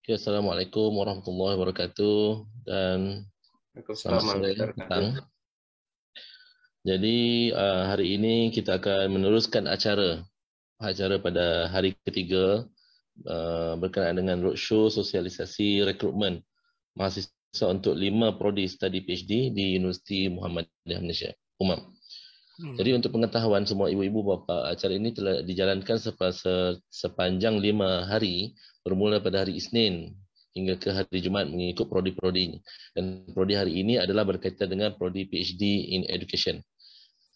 Okay, ya, Assalamualaikum warahmatullahi wabarakatuh dan selamat sore Jadi uh, hari ini kita akan meneruskan acara acara pada hari ketiga uh, berkenaan dengan roadshow sosialisasi rekrutmen mahasiswa untuk lima prodi study PhD di Universiti Muhammadiyah Malaysia. Umam. Hmm. Jadi untuk pengetahuan semua ibu-ibu bapa, acara ini telah dijalankan sepanjang lima hari bermula pada hari Isnin hingga ke hari Jumaat mengikut prodi-prodi. ini. Dan prodi hari ini adalah berkaitan dengan prodi PhD in Education.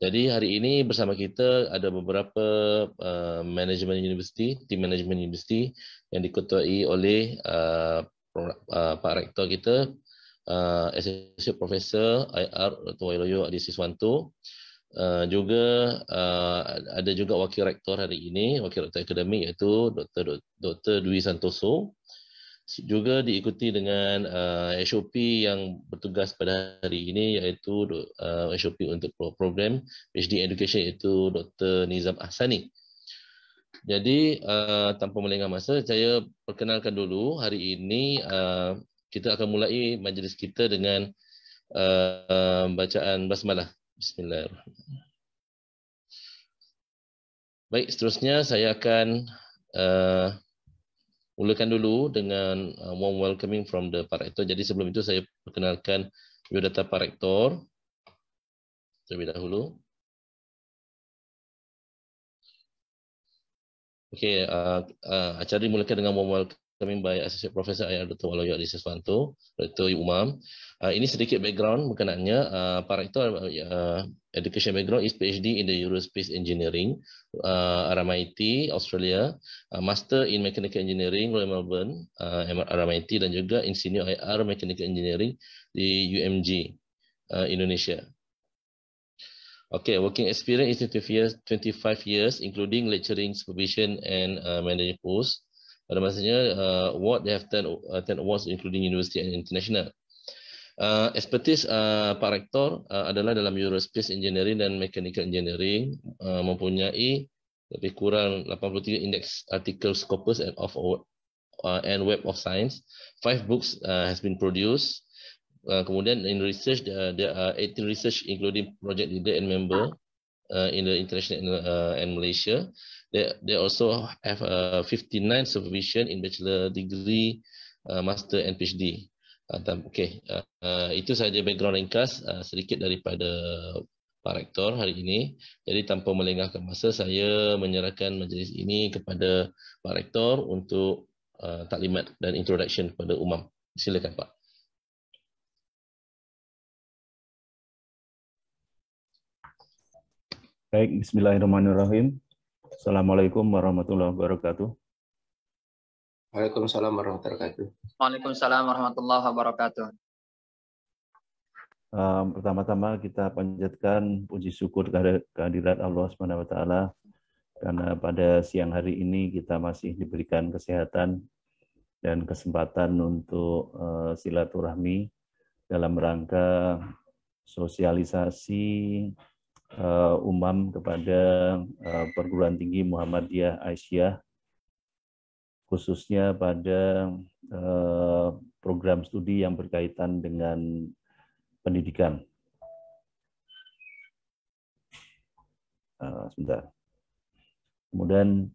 Jadi hari ini bersama kita ada beberapa uh, management university, team management university yang diketuai oleh uh, uh, Pak Rektor kita, uh, Associate Professor IR Tuan Loyo Adi Siswanto. Uh, juga uh, ada juga wakil rektor hari ini, wakil rektor akademik iaitu Dr. Dr. Dwi Santoso. Juga diikuti dengan uh, SOP yang bertugas pada hari ini iaitu uh, SOP untuk program PhD Education iaitu Dr. Nizam Ahsani. Jadi uh, tanpa melengah masa, saya perkenalkan dulu hari ini uh, kita akan mulai majlis kita dengan uh, bacaan basmalah. Bismillahirrahmanirrahim. Baik, seterusnya saya akan uh, mulakan dulu dengan uh, warm welcoming from the Pak Rektor. Jadi sebelum itu saya perkenalkan biodata Pak Rektor terlebih dahulu. Okey, uh, uh, acara dimulakan dengan warm welcome. Kami by Associate Professor Ayah Dr. Waloyo Alisa Swanto, Dr. Umam. Uh, ah, ini sedikit background berkenaannya. Uh, ah, Pak Rektor, uh, ah, education background is PhD in the Aerospace Engineering, uh, RMIT, Australia. Uh, Master in Mechanical Engineering, Royal Melbourne, uh, RMIT dan juga Insinyur IR Mechanical Engineering di UMG, uh, Indonesia. Okay, working experience is 25 years, including lecturing, supervision and uh, managing posts pada masanya uh, award they have 10, uh, 10 awards including university and international uh, expertise uh, Pak Rektor uh, adalah dalam Aerospace Engineering dan Mechanical Engineering uh, mempunyai lebih kurang 83 index article scopus and of uh, and web of science five books uh, has been produced Uh, kemudian in research uh, there are 18 research including project leader and member uh, in the international uh, and Malaysia they, they also have a 59 supervision in bachelor degree, uh, master and PhD. Uh, okay, uh, uh, itu saja background ringkas uh, sedikit daripada Pak Rektor hari ini. Jadi tanpa melengahkan masa, saya menyerahkan majlis ini kepada Pak Rektor untuk uh, taklimat dan introduction kepada umam. Silakan Pak. Baik, Bismillahirrahmanirrahim. Assalamualaikum warahmatullahi wabarakatuh. Waalaikumsalam warahmatullahi wabarakatuh. Waalaikumsalam warahmatullahi wabarakatuh. Um, pertama-tama kita panjatkan puji syukur kehadirat Allah Subhanahu wa taala karena pada siang hari ini kita masih diberikan kesehatan dan kesempatan untuk uh, silaturahmi dalam rangka sosialisasi uh, umam kepada uh, perguruan tinggi Muhammadiyah Aisyah khususnya pada uh, program studi yang berkaitan dengan pendidikan. Uh, sebentar. Kemudian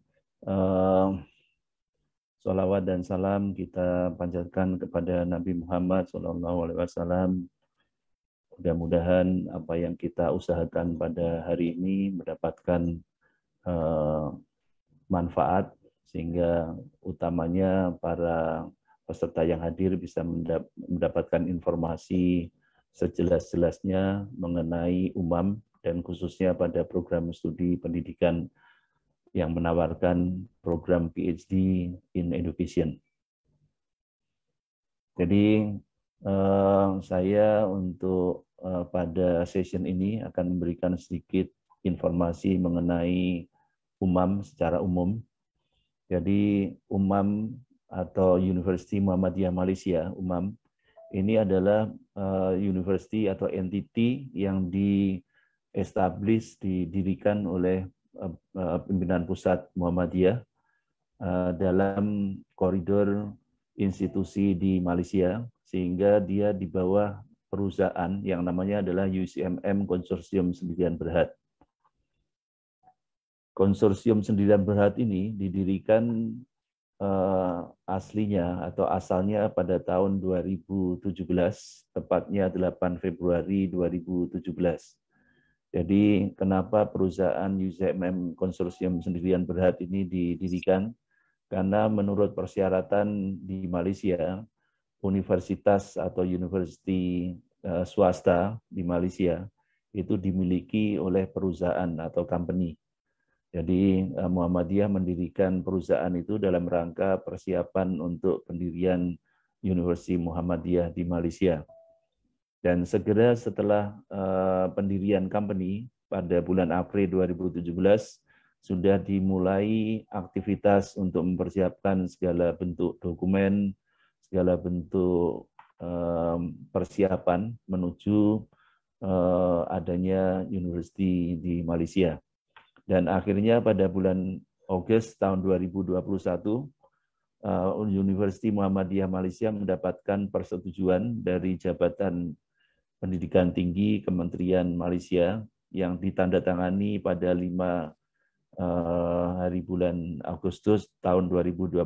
uh, Salawat dan salam kita panjatkan kepada Nabi Muhammad SAW mudah-mudahan apa yang kita usahakan pada hari ini mendapatkan eh, manfaat sehingga utamanya para peserta yang hadir bisa mendapatkan informasi sejelas-jelasnya mengenai umam dan khususnya pada program studi pendidikan yang menawarkan program PhD in Education. Jadi eh, saya untuk Eh, pada session ini akan memberikan sedikit informasi mengenai umam secara umum. Jadi umam atau University Muhammadiyah Malaysia, umam, ini adalah eh, universiti university atau entity yang di establish didirikan oleh eh, pimpinan pusat Muhammadiyah dalam koridor institusi di Malaysia sehingga dia di bawah perusahaan yang namanya adalah UCMM Konsorsium Sendirian Berhad. Konsorsium Sendirian Berhad ini didirikan uh, aslinya atau asalnya pada tahun 2017, tepatnya 8 Februari 2017. Jadi kenapa perusahaan UCMM Konsorsium Sendirian Berhad ini didirikan? Karena menurut persyaratan di Malaysia, universitas atau university eh, swasta di Malaysia itu dimiliki oleh perusahaan atau company. Jadi eh, Muhammadiyah mendirikan perusahaan itu dalam rangka persiapan untuk pendirian University Muhammadiyah di Malaysia. Dan segera setelah eh, pendirian company pada bulan April 2017 sudah dimulai aktivitas untuk mempersiapkan segala bentuk dokumen, segala bentuk persiapan menuju eh, adanya university di Malaysia. Dan akhirnya pada bulan Agustus tahun 2021, eh, University Muhammadiyah Malaysia mendapatkan persetujuan dari Jabatan Pendidikan Tinggi Kementerian Malaysia yang ditandatangani pada 5 eh, hari bulan Agustus tahun 2021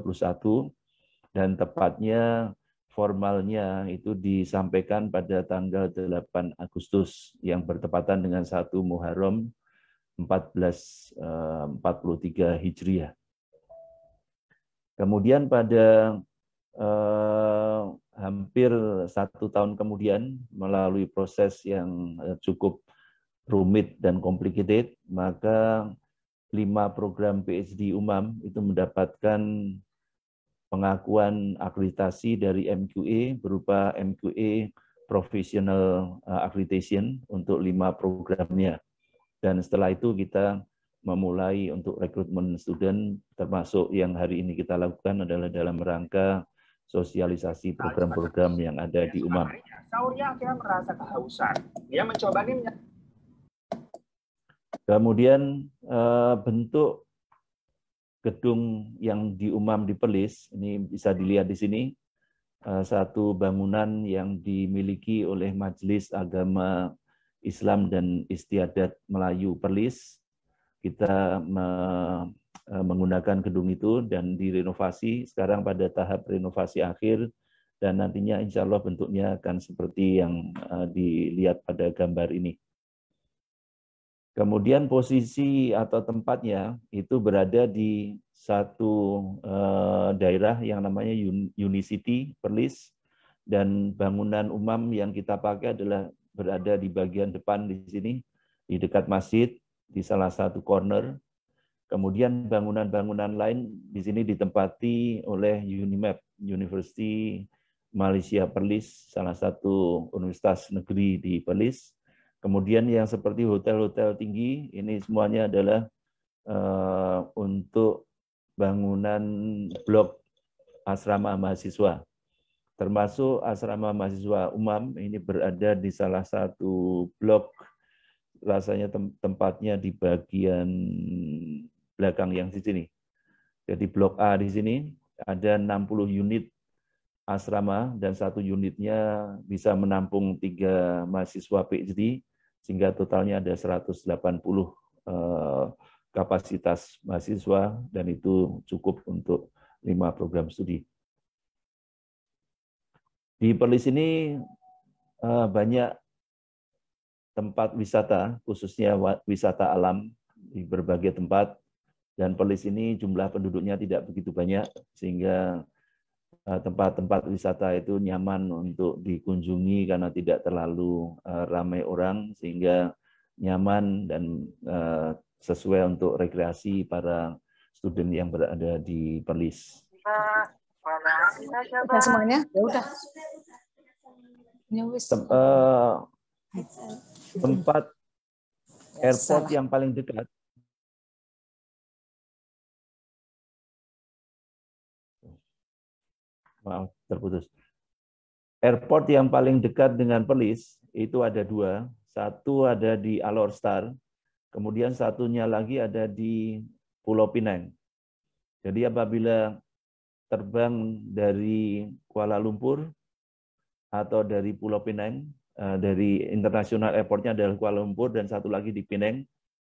dan tepatnya formalnya itu disampaikan pada tanggal 8 Agustus yang bertepatan dengan 1 Muharram 1443 eh, Hijriah. Kemudian pada eh, hampir satu tahun kemudian melalui proses yang eh, cukup rumit dan complicated, maka lima program PhD UMAM itu mendapatkan pengakuan akreditasi dari MQA berupa MQA Professional eh, Accreditation untuk lima programnya. Dan setelah itu kita memulai untuk rekrutmen student, termasuk yang hari ini kita lakukan adalah dalam rangka sosialisasi program-program yang ada di iya, UMAM. Sahurnya akhirnya merasa kehausan. Dia mencoba ini Kemudian eh, bentuk gedung yang di di Perlis, ini bisa dilihat di sini, eh, satu bangunan yang dimiliki oleh Majelis Agama Islam dan Istiadat Melayu Perlis. Kita eh, menggunakan gedung itu dan direnovasi, sekarang pada tahap renovasi akhir, dan nantinya insya Allah bentuknya akan seperti yang eh, dilihat pada gambar ini. Kemudian posisi atau tempatnya itu berada di satu uh, daerah yang namanya Unicity Perlis dan bangunan umum yang kita pakai adalah berada di bagian depan di sini di dekat masjid di salah satu corner. Kemudian bangunan-bangunan lain di sini ditempati oleh UNIMAP, University Malaysia Perlis, salah satu universitas negeri di Perlis Kemudian yang seperti hotel-hotel tinggi ini semuanya adalah uh, untuk bangunan blok asrama mahasiswa. Termasuk asrama mahasiswa UMAM ini berada di salah satu blok rasanya tem tempatnya di bagian belakang yang di sini. Jadi blok A di sini ada 60 unit asrama dan satu unitnya bisa menampung tiga mahasiswa PhD sehingga totalnya ada 180 eh, kapasitas mahasiswa dan itu cukup untuk lima program studi. Di Perlis ini eh, banyak tempat wisata, khususnya wisata alam di berbagai tempat. Dan Perlis ini jumlah penduduknya tidak begitu banyak, sehingga Eh, tempat-tempat wisata itu nyaman untuk dikunjungi karena tidak terlalu eh, ramai orang sehingga nyaman dan eh, sesuai untuk rekreasi para student yang berada di Perlis. semuanya ya udah. tempat airport yang paling dekat maaf terputus. Airport yang paling dekat dengan Perlis itu ada dua. Satu ada di Alor Star, kemudian satunya lagi ada di Pulau Pinang. Jadi apabila terbang dari Kuala Lumpur atau dari Pulau Pinang, eh, dari internasional airportnya adalah Kuala Lumpur dan satu lagi di Pinang.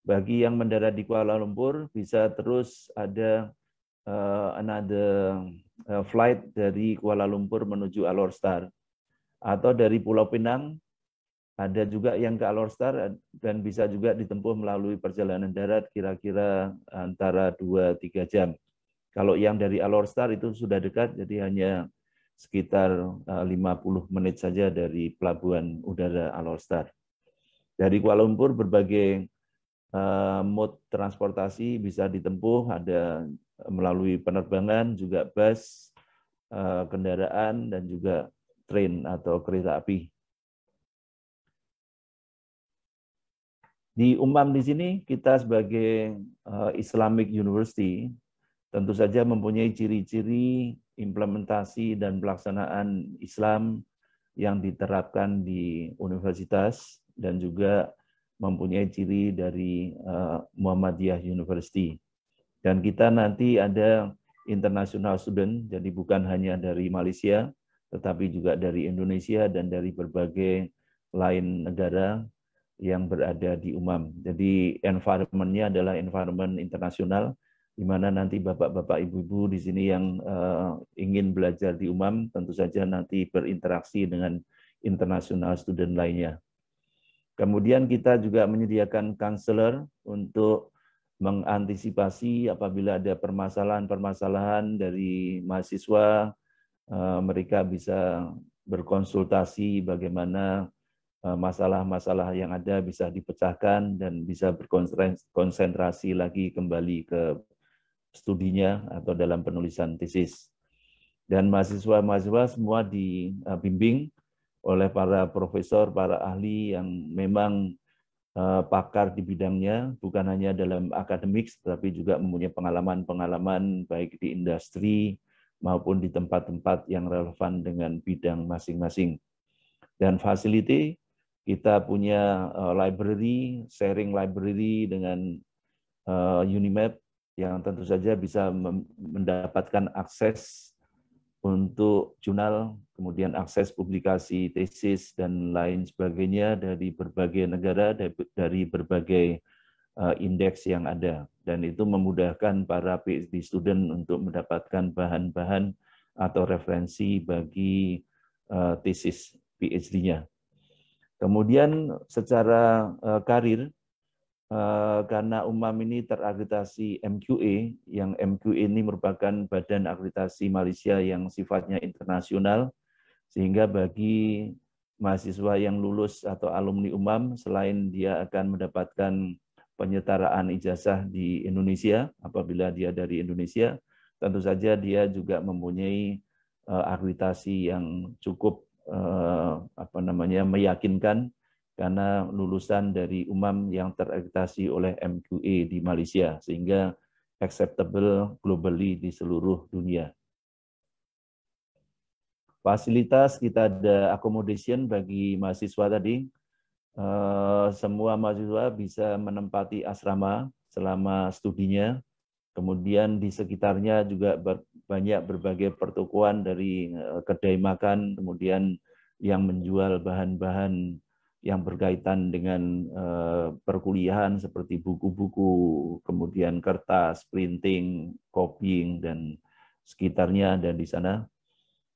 Bagi yang mendarat di Kuala Lumpur bisa terus ada uh, another Eh, flight dari Kuala Lumpur menuju Alor Star. Atau dari Pulau Pinang, ada juga yang ke Alor Star dan bisa juga ditempuh melalui perjalanan darat kira-kira antara 2-3 jam. Kalau yang dari Alor Star itu sudah dekat, jadi hanya sekitar 50 eh, menit saja dari pelabuhan udara Alor Star. Dari Kuala Lumpur berbagai eh, mode transportasi bisa ditempuh, ada melalui penerbangan, juga bus, eh, kendaraan, dan juga train atau kereta api. Di UMAM di sini, kita sebagai eh, Islamic University tentu saja mempunyai ciri-ciri implementasi dan pelaksanaan Islam yang diterapkan di universitas dan juga mempunyai ciri dari eh, Muhammadiyah University. Dan kita nanti ada international student, jadi bukan hanya dari Malaysia, tetapi juga dari Indonesia dan dari berbagai lain negara yang berada di UMAM. Jadi environment-nya adalah environment internasional, di mana nanti bapak-bapak ibu-ibu di sini yang uh, ingin belajar di UMAM tentu saja nanti berinteraksi dengan international student lainnya. Kemudian kita juga menyediakan counselor untuk mengantisipasi apabila ada permasalahan-permasalahan dari mahasiswa, eh, mereka bisa berkonsultasi bagaimana eh, masalah-masalah yang ada bisa dipecahkan dan bisa berkonsentrasi lagi kembali ke studinya atau dalam penulisan tesis. Dan mahasiswa-mahasiswa semua dibimbing oleh para profesor, para ahli yang memang Eh, pakar di bidangnya, bukan hanya dalam akademik, tetapi juga mempunyai pengalaman-pengalaman baik di industri maupun di tempat-tempat yang relevan dengan bidang masing-masing. Dan facility, kita punya eh, library, sharing library dengan eh, UNIMAP yang tentu saja bisa mendapatkan akses untuk jurnal kemudian akses publikasi tesis dan lain sebagainya dari berbagai negara dari berbagai eh, indeks yang ada dan itu memudahkan para PhD student untuk mendapatkan bahan-bahan atau referensi bagi eh, tesis PhD-nya. Kemudian secara eh, karir karena UMAM ini terakreditasi MQA, yang MQA ini merupakan badan akreditasi Malaysia yang sifatnya internasional, sehingga bagi mahasiswa yang lulus atau alumni UMAM, selain dia akan mendapatkan penyetaraan ijazah di Indonesia, apabila dia dari Indonesia, tentu saja dia juga mempunyai eh, akreditasi yang cukup eh, apa namanya meyakinkan karena lulusan dari UMAM yang terakreditasi oleh MQA e di Malaysia sehingga acceptable globally di seluruh dunia. Fasilitas kita ada accommodation bagi mahasiswa tadi. Eh, semua mahasiswa bisa menempati asrama selama studinya. Kemudian di sekitarnya juga banyak berbagai pertukuan dari eh, kedai makan, kemudian yang menjual bahan-bahan yang berkaitan dengan eh, perkuliahan seperti buku-buku, kemudian kertas, printing, copying, dan sekitarnya dan di sana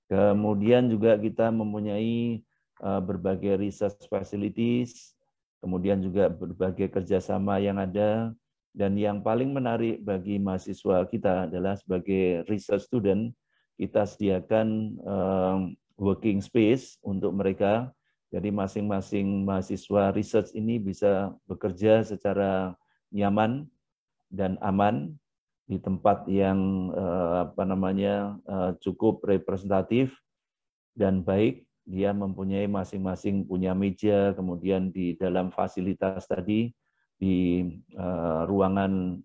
Kemudian juga kita mempunyai eh, berbagai research facilities, kemudian juga berbagai kerjasama yang ada, dan yang paling menarik bagi mahasiswa kita adalah sebagai research student, kita sediakan eh, working space untuk mereka. Jadi masing-masing mahasiswa research ini bisa bekerja secara nyaman dan aman di tempat yang eh, apa namanya eh, cukup representatif dan baik dia mempunyai masing-masing punya meja kemudian di dalam fasilitas tadi di eh, ruangan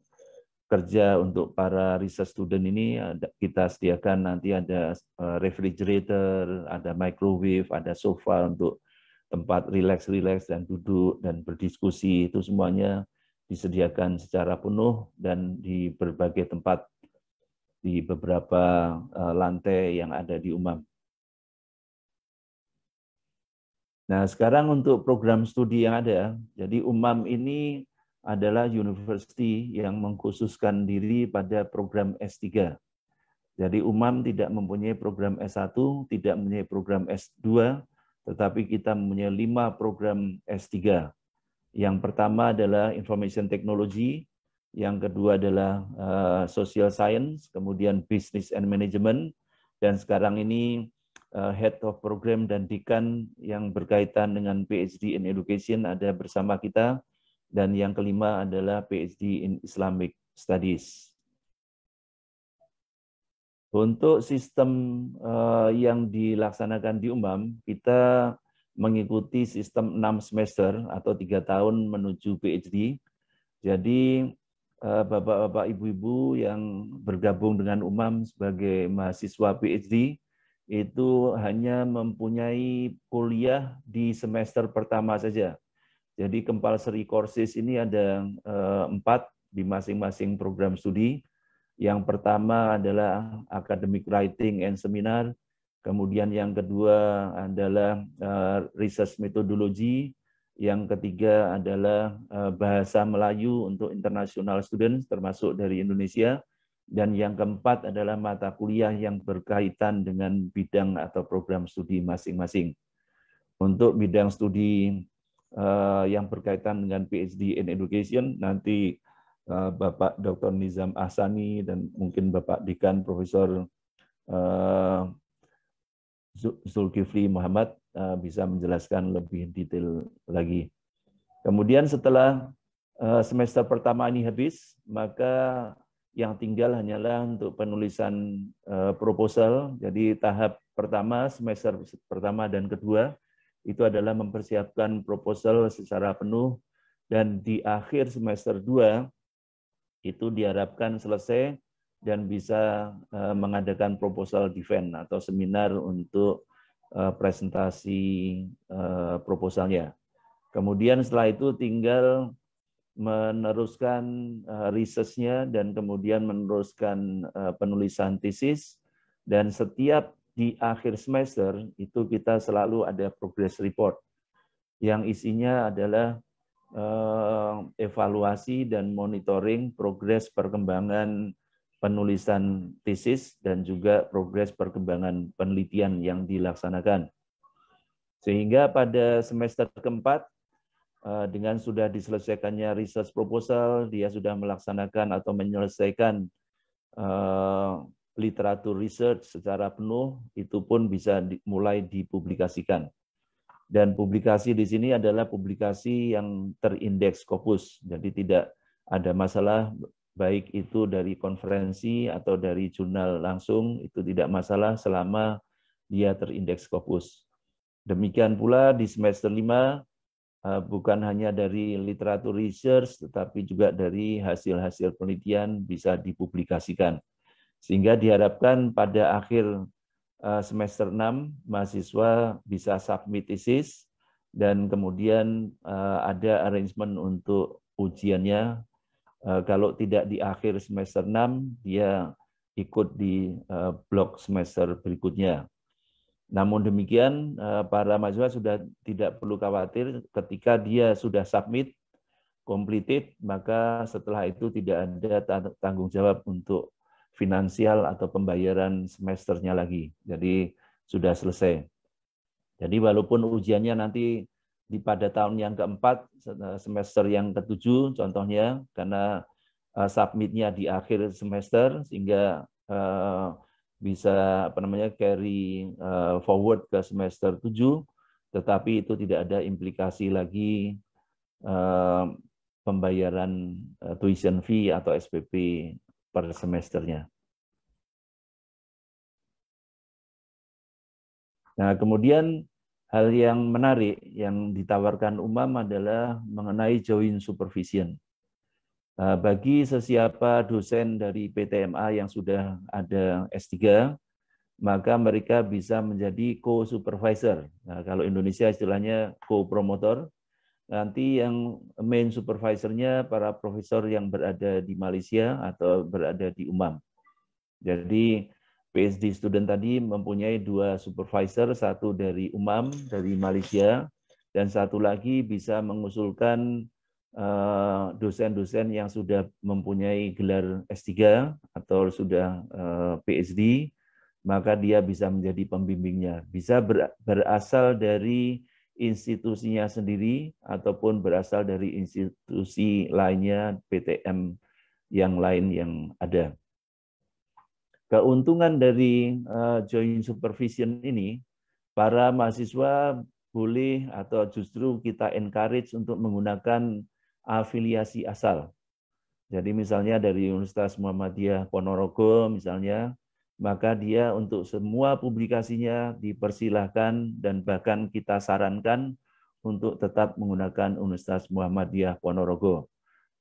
kerja untuk para research student ini kita sediakan nanti ada refrigerator, ada microwave, ada sofa untuk tempat rileks rileks dan duduk dan berdiskusi itu semuanya disediakan secara penuh dan di berbagai tempat di beberapa eh, lantai yang ada di UMAM. Nah, sekarang untuk program studi yang ada, jadi UMAM ini adalah university yang mengkhususkan diri pada program S3. Jadi UMAM tidak mempunyai program S1, tidak mempunyai program S2, tetapi kita mempunyai lima program S3 yang pertama adalah information technology, yang kedua adalah uh, social science, kemudian business and management, dan sekarang ini uh, head of program dan dekan yang berkaitan dengan PhD in education ada bersama kita, dan yang kelima adalah PhD in Islamic Studies. Untuk sistem uh, yang dilaksanakan di UMAM, kita mengikuti sistem 6 semester atau tiga tahun menuju PhD. Jadi eh, Bapak-bapak, Ibu-ibu yang bergabung dengan UMAM sebagai mahasiswa PhD itu hanya mempunyai kuliah di semester pertama saja. Jadi compulsory courses ini ada eh, empat di masing-masing program studi. Yang pertama adalah academic writing and seminar, Kemudian yang kedua adalah uh, research methodology. yang ketiga adalah eh, bahasa Melayu untuk international students termasuk dari Indonesia, dan yang keempat adalah mata kuliah yang berkaitan dengan bidang atau program studi masing-masing. Untuk bidang studi eh, yang berkaitan dengan PhD in Education, nanti Bapak Dr. Nizam Asani dan mungkin Bapak Dikan Profesor Zulkifli Muhammad eh, bisa menjelaskan lebih detail lagi. Kemudian setelah eh, semester pertama ini habis, maka yang tinggal hanyalah untuk penulisan eh, proposal. Jadi tahap pertama, semester pertama dan kedua, itu adalah mempersiapkan proposal secara penuh dan di akhir semester dua itu diharapkan selesai dan bisa eh, mengadakan proposal defense atau seminar untuk eh, presentasi eh, proposalnya. Kemudian setelah itu tinggal meneruskan risetnya dan kemudian meneruskan penulisan tesis dan setiap di akhir semester itu kita selalu ada progress report yang isinya adalah evaluasi dan monitoring progres perkembangan penulisan tesis dan juga progres perkembangan penelitian yang dilaksanakan. Sehingga pada semester keempat, eh, dengan sudah diselesaikannya research proposal, dia sudah melaksanakan atau menyelesaikan eh, literatur research secara penuh, itu pun bisa mulai dipublikasikan. Dan publikasi di sini adalah publikasi yang terindeks Scopus, jadi tidak ada masalah baik itu dari konferensi atau dari jurnal langsung, itu tidak masalah selama dia terindeks Scopus. Demikian pula di semester lima eh, bukan hanya dari literatur research, tetapi juga dari hasil-hasil penelitian bisa dipublikasikan. Sehingga diharapkan pada akhir eh, semester enam mahasiswa bisa submit thesis, dan kemudian eh, ada arrangement untuk ujiannya Eh, kalau tidak di akhir semester 6 dia ikut di eh, blok semester berikutnya. Namun demikian eh, para mahasiswa sudah tidak perlu khawatir ketika dia sudah submit completed maka setelah itu tidak ada tanggung jawab untuk finansial atau pembayaran semesternya lagi. Jadi sudah selesai. Jadi walaupun ujiannya nanti di pada tahun yang keempat eh, semester yang ketujuh contohnya karena eh, submitnya di akhir semester sehingga eh, bisa apa namanya carry forward ke semester tujuh, tetapi itu tidak ada implikasi lagi pembayaran tuition fee atau SPP per semesternya. Nah, kemudian Hal yang menarik yang ditawarkan umam adalah mengenai joint supervision. Eh, bagi sesiapa dosen dari PTMA yang sudah ada S3, maka mereka bisa menjadi co-supervisor. Nah, kalau Indonesia istilahnya co-promotor, nanti yang main supervisornya para profesor yang berada di Malaysia atau berada di UMAM. Jadi PhD student tadi mempunyai dua supervisor, satu dari UMAM dari Malaysia dan satu lagi bisa mengusulkan eh, dosen-dosen yang sudah mempunyai gelar S3 atau sudah eh, PhD, maka dia bisa menjadi pembimbingnya. Bisa berasal dari institusinya sendiri ataupun berasal dari institusi lainnya, PTM yang lain yang ada keuntungan dari uh, joint supervision ini, para mahasiswa boleh atau justru kita encourage untuk menggunakan afiliasi asal. Jadi misalnya dari Universitas Muhammadiyah Ponorogo misalnya, maka dia untuk semua publikasinya dipersilahkan dan bahkan kita sarankan untuk tetap menggunakan Universitas Muhammadiyah Ponorogo.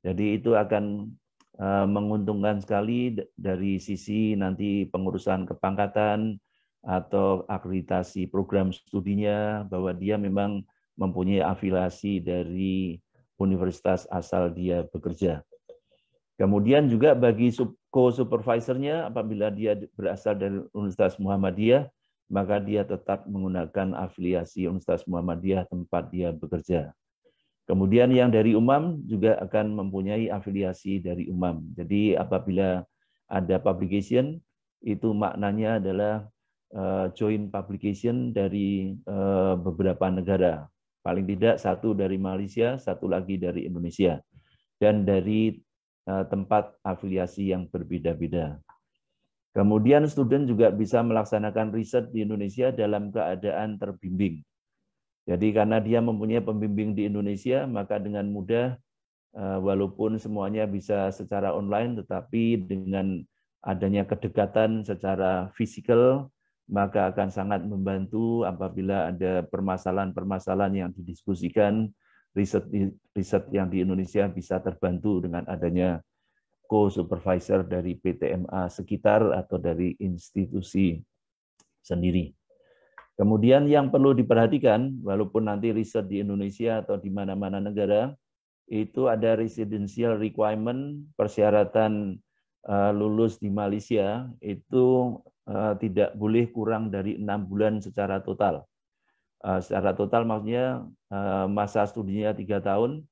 Jadi itu akan Eh, menguntungkan sekali dari sisi nanti pengurusan kepangkatan atau akreditasi program studinya bahwa dia memang mempunyai afiliasi dari universitas asal dia bekerja. Kemudian juga bagi co-supervisornya apabila dia berasal dari Universitas Muhammadiyah, maka dia tetap menggunakan afiliasi Universitas Muhammadiyah tempat dia bekerja. Kemudian yang dari UMAM juga akan mempunyai afiliasi dari UMAM. Jadi apabila ada publication, itu maknanya adalah eh, join publication dari eh, beberapa negara. Paling tidak satu dari Malaysia, satu lagi dari Indonesia. Dan dari eh, tempat afiliasi yang berbeda-beda. Kemudian student juga bisa melaksanakan riset di Indonesia dalam keadaan terbimbing. Jadi karena dia mempunyai pembimbing di Indonesia, maka dengan mudah eh, walaupun semuanya bisa secara online tetapi dengan adanya kedekatan secara fisikal maka akan sangat membantu apabila ada permasalahan-permasalahan yang didiskusikan, riset-riset yang di Indonesia bisa terbantu dengan adanya co-supervisor dari PTMA sekitar atau dari institusi sendiri. Kemudian yang perlu diperhatikan, walaupun nanti riset di Indonesia atau di mana-mana negara, itu ada residential requirement, persyaratan uh, lulus di Malaysia itu uh, tidak boleh kurang dari enam bulan secara total. Uh, secara total maksudnya uh, masa studinya tiga tahun.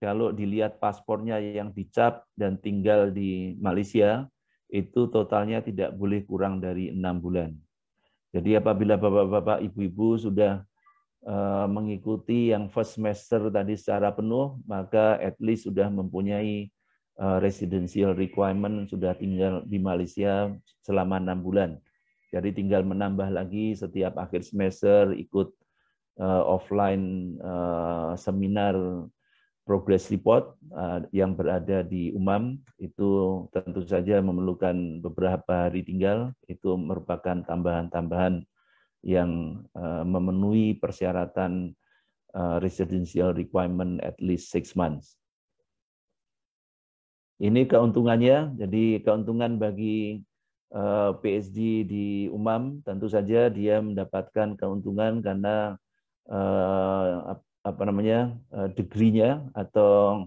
Kalau dilihat paspornya yang dicap dan tinggal di Malaysia, itu totalnya tidak boleh kurang dari enam bulan. Jadi apabila Bapak-bapak, Ibu-ibu sudah eh, mengikuti yang first semester tadi secara penuh, maka at least sudah mempunyai eh, residential requirement sudah tinggal di Malaysia selama enam bulan. Jadi tinggal menambah lagi setiap akhir semester ikut eh, offline seminar progress report uh, yang berada di UMAM itu tentu saja memerlukan beberapa hari tinggal. Itu merupakan tambahan-tambahan yang uh, memenuhi persyaratan uh, residential requirement at least six months. Ini keuntungannya, jadi keuntungan bagi uh, PSD di UMAM tentu saja dia mendapatkan keuntungan karena uh, apa namanya eh, degree atau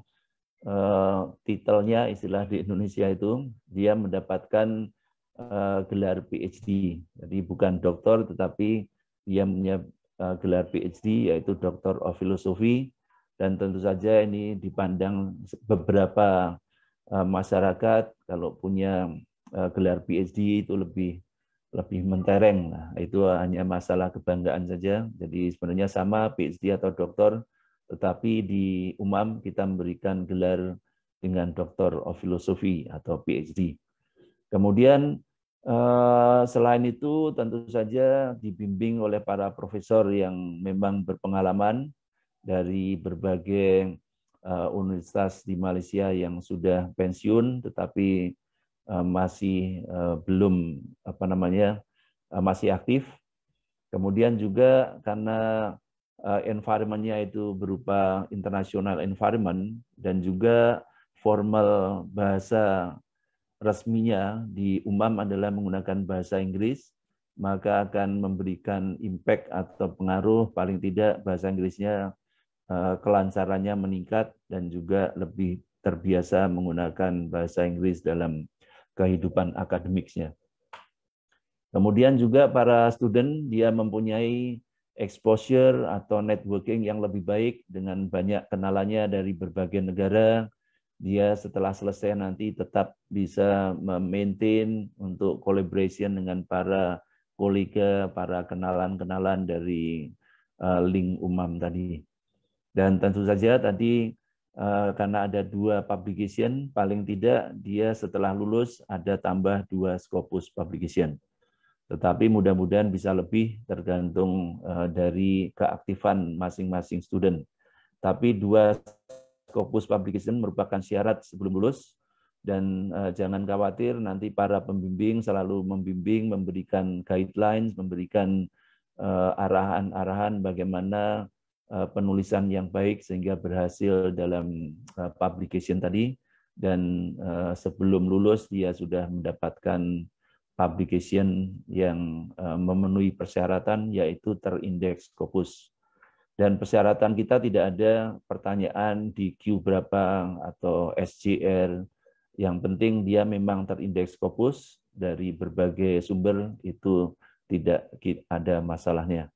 uh, titelnya istilah di Indonesia itu dia mendapatkan uh, gelar PhD. Jadi bukan doktor tetapi dia punya uh, gelar PhD yaitu doktor of Philosophy dan tentu saja ini dipandang beberapa uh, masyarakat kalau punya uh, gelar PhD itu lebih lebih mentereng Nah, Itu hanya masalah kebanggaan saja. Jadi sebenarnya sama PhD atau doktor, tetapi di umam kita memberikan gelar dengan doktor of filosofi atau PhD. Kemudian eh, selain itu tentu saja dibimbing oleh para profesor yang memang berpengalaman dari berbagai eh, universitas di Malaysia yang sudah pensiun tetapi Eh, masih eh, belum apa namanya eh, masih aktif. Kemudian juga karena environmentnya itu berupa internasional environment dan juga formal bahasa resminya di UMAM adalah menggunakan bahasa Inggris, maka akan memberikan impact atau pengaruh paling tidak bahasa Inggrisnya kelancarannya meningkat dan juga lebih terbiasa menggunakan bahasa Inggris dalam kehidupan akademiknya. Kemudian juga para student dia mempunyai exposure atau networking yang lebih baik dengan banyak kenalannya dari berbagai negara. Dia setelah selesai nanti tetap bisa memaintain untuk collaboration dengan para kolega, para kenalan-kenalan dari eh, link umam tadi. Dan tentu saja tadi Eh, karena ada dua publication, paling tidak dia setelah lulus ada tambah dua skopus publication. Tetapi mudah-mudahan bisa lebih tergantung eh, dari keaktifan masing-masing student. Tapi dua skopus publication merupakan syarat sebelum lulus, dan eh, jangan khawatir nanti para pembimbing selalu membimbing, memberikan guidelines, memberikan arahan-arahan bagaimana Eh, penulisan yang baik sehingga berhasil dalam eh, publication tadi dan eh, sebelum lulus dia sudah mendapatkan publication yang memenuhi persyaratan yaitu terindeks Scopus. Dan persyaratan kita tidak ada pertanyaan di Q berapa atau SCR. Yang penting dia memang terindeks Scopus dari berbagai sumber itu tidak ada masalahnya.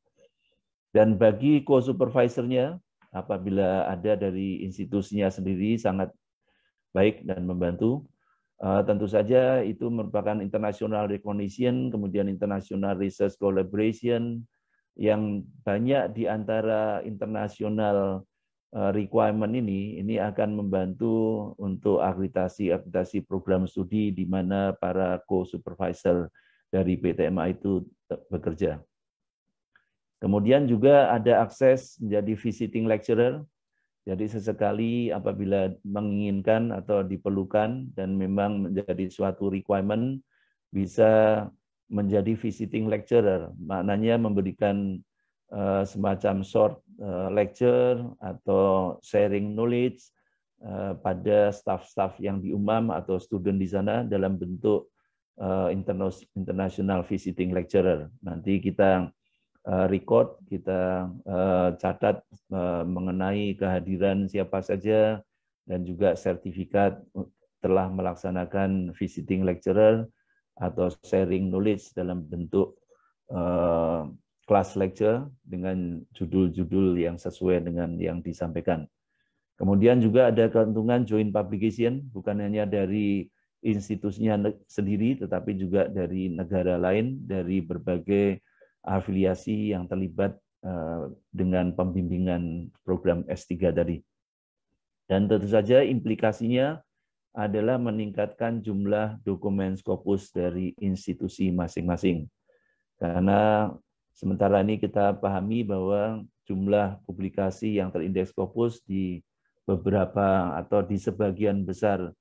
Dan bagi co-supervisornya, apabila ada dari institusinya sendiri sangat baik dan membantu, uh, tentu saja itu merupakan international recognition, kemudian international research collaboration, yang banyak di antara internasional eh, requirement ini, ini akan membantu untuk akreditasi-akreditasi program studi di mana para co-supervisor dari PTMA itu bekerja. Kemudian juga ada akses menjadi visiting lecturer. Jadi sesekali apabila menginginkan atau diperlukan dan memang menjadi suatu requirement bisa menjadi visiting lecturer. Maknanya memberikan eh, semacam short eh, lecture atau sharing knowledge eh, pada staff-staff yang diumum atau student di sana dalam bentuk international visiting lecturer. Nanti kita Eh, record, kita eh, catat eh, mengenai kehadiran siapa saja dan juga sertifikat telah melaksanakan visiting lecturer atau sharing knowledge dalam bentuk kelas class lecture dengan judul-judul yang sesuai dengan yang disampaikan. Kemudian juga ada keuntungan join publication, bukan hanya dari institusinya sendiri, tetapi juga dari negara lain, dari berbagai afiliasi yang terlibat eh, dengan pembimbingan program S3 tadi. Dan tentu saja implikasinya adalah meningkatkan jumlah dokumen skopus dari institusi masing-masing. Karena sementara ini kita pahami bahwa jumlah publikasi yang terindeks skopus di beberapa atau di sebagian besar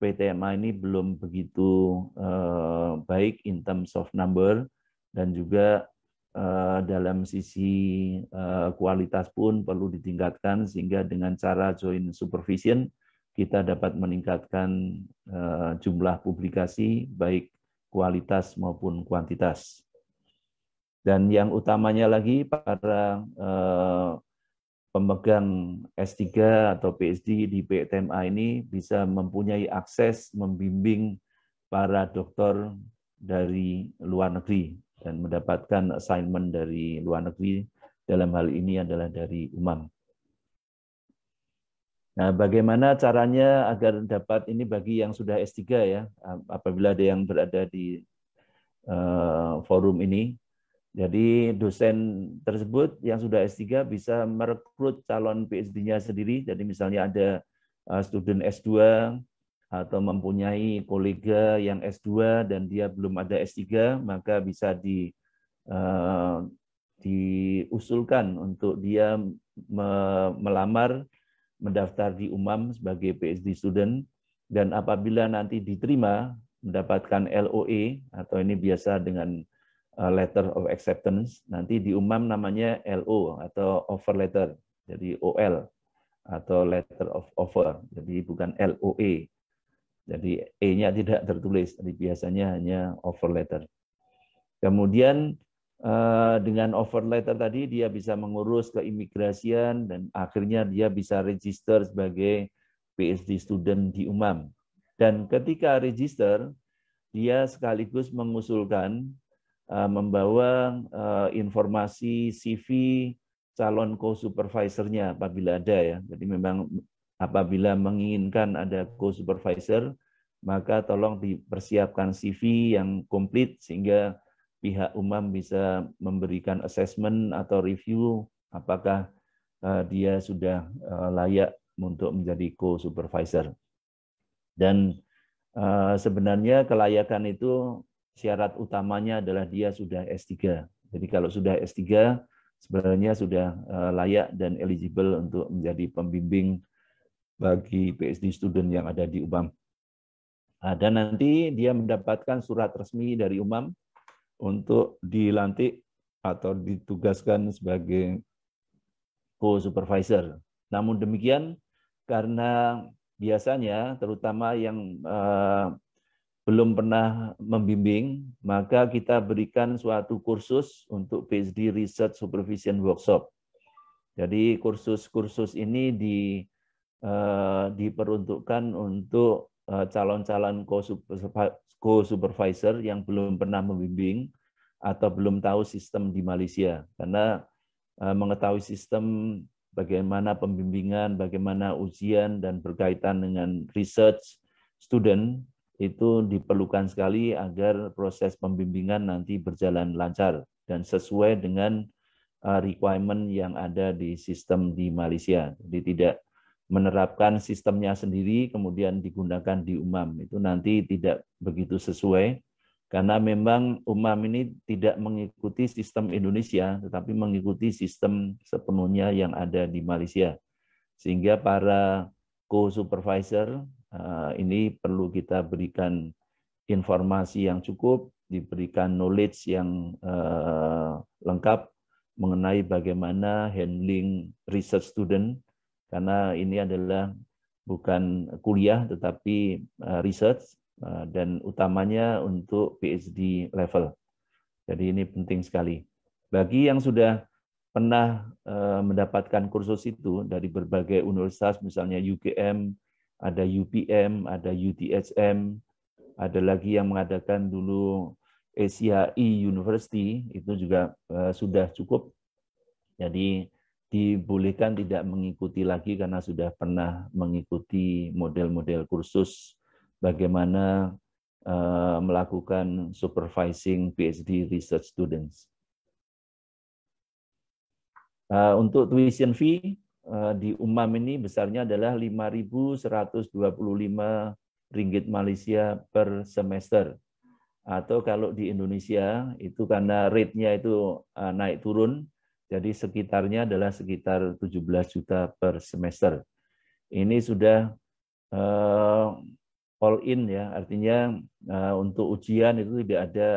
PTMA ini belum begitu eh, baik in terms of number dan juga Eh, dalam sisi eh, kualitas pun perlu ditingkatkan sehingga dengan cara join supervision kita dapat meningkatkan eh, jumlah publikasi baik kualitas maupun kuantitas. Dan yang utamanya lagi para pemegang S3 atau PhD di PTMA ini bisa mempunyai akses membimbing para dokter dari luar negeri dan mendapatkan assignment dari luar negeri dalam hal ini adalah dari UMAM. Nah, bagaimana caranya agar dapat ini bagi yang sudah S3 ya, apabila ada yang berada di uh, forum ini. Jadi dosen tersebut yang sudah S3 bisa merekrut calon PhD-nya sendiri. Jadi misalnya ada uh, student S2 atau mempunyai kolega yang S2 dan dia belum ada S3, maka bisa di eh, diusulkan untuk dia melamar mendaftar di UMAM sebagai PhD student dan apabila nanti diterima mendapatkan LOE atau ini biasa dengan eh, letter of acceptance nanti di UMAM namanya LO atau offer letter jadi OL atau letter of offer jadi bukan LOE jadi E-nya tidak tertulis, jadi biasanya hanya over letter. Kemudian eh, dengan over letter tadi dia bisa mengurus keimigrasian dan akhirnya dia bisa register sebagai PhD student di UMAM. Dan ketika register, dia sekaligus mengusulkan eh, membawa eh, informasi CV calon co-supervisornya apabila ada ya. Jadi memang Apabila menginginkan ada co-supervisor, maka tolong dipersiapkan CV yang komplit sehingga pihak umum bisa memberikan assessment atau review apakah eh, dia sudah eh, layak untuk menjadi co-supervisor. Dan eh, sebenarnya kelayakan itu syarat utamanya adalah dia sudah S3. Jadi kalau sudah S3, sebenarnya sudah layak dan eligible untuk menjadi pembimbing bagi PhD student yang ada di UMAM. Nah, dan nanti dia mendapatkan surat resmi dari UMAM untuk dilantik atau ditugaskan sebagai co-supervisor. Namun demikian, karena biasanya terutama yang eh, belum pernah membimbing, maka kita berikan suatu kursus untuk PhD Research Supervision Workshop. Jadi kursus-kursus ini di Eh, diperuntukkan untuk eh, calon-calon co-supervisor yang belum pernah membimbing atau belum tahu sistem di Malaysia. Karena eh, mengetahui sistem bagaimana pembimbingan, bagaimana ujian, dan berkaitan dengan research student itu diperlukan sekali agar proses pembimbingan nanti berjalan lancar dan sesuai dengan requirement yang ada di sistem di Malaysia. Jadi tidak menerapkan sistemnya sendiri kemudian digunakan di umam itu nanti tidak begitu sesuai karena memang umam ini tidak mengikuti sistem Indonesia tetapi mengikuti sistem sepenuhnya yang ada di Malaysia sehingga para co-supervisor eh, ini perlu kita berikan informasi yang cukup diberikan knowledge yang eh, lengkap mengenai bagaimana handling research student karena ini adalah bukan kuliah tetapi eh, research eh, dan utamanya untuk PhD level. Jadi ini penting sekali. Bagi yang sudah pernah eh, mendapatkan kursus itu dari berbagai universitas, misalnya UGM, ada UPM, ada UTHM, ada lagi yang mengadakan dulu ACI e University, itu juga sudah cukup. Jadi dibolehkan tidak mengikuti lagi karena sudah pernah mengikuti model-model kursus bagaimana eh, melakukan supervising PhD research students. Eh, untuk tuition fee eh, di UMAM ini besarnya adalah 5.125 ringgit Malaysia per semester. Atau kalau di Indonesia itu karena rate-nya itu naik turun jadi sekitarnya adalah sekitar 17 juta per semester. Ini sudah uh, all in ya, artinya uh, untuk ujian itu tidak ada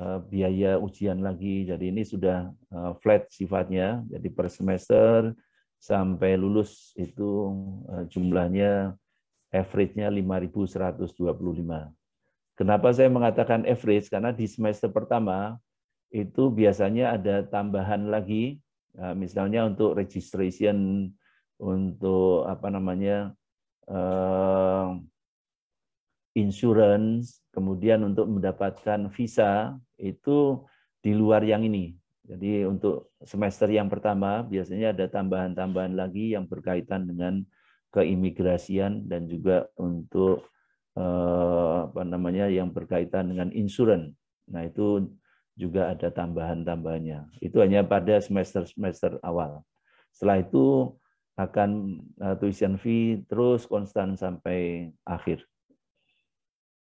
uh, biaya ujian lagi. Jadi ini sudah uh, flat sifatnya. Jadi per semester sampai lulus itu uh, jumlahnya average-nya 5125. Kenapa saya mengatakan average? Karena di semester pertama itu biasanya ada tambahan lagi, eh, misalnya untuk registration, untuk apa namanya eh, insurance, kemudian untuk mendapatkan visa itu di luar yang ini. Jadi untuk semester yang pertama biasanya ada tambahan-tambahan lagi yang berkaitan dengan keimigrasian dan juga untuk eh, apa namanya yang berkaitan dengan insurance. Nah, itu juga ada tambahan-tambahannya. Itu hanya pada semester-semester awal. Setelah itu akan eh, tuition fee terus konstan sampai akhir.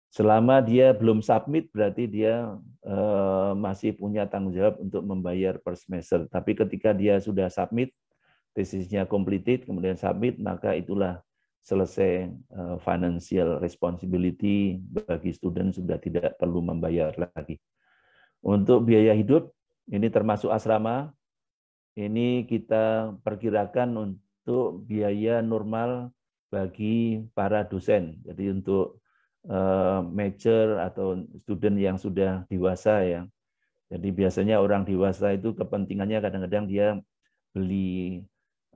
Selama dia belum submit berarti dia eh, masih punya tanggung jawab untuk membayar per semester. Tapi ketika dia sudah submit, tesisnya completed, kemudian submit, maka itulah selesai eh, financial responsibility bagi student sudah tidak perlu membayar lagi. Untuk biaya hidup, ini termasuk asrama, ini kita perkirakan untuk biaya normal bagi para dosen. Jadi untuk eh, major atau student yang sudah dewasa ya. Jadi biasanya orang dewasa itu kepentingannya kadang-kadang dia beli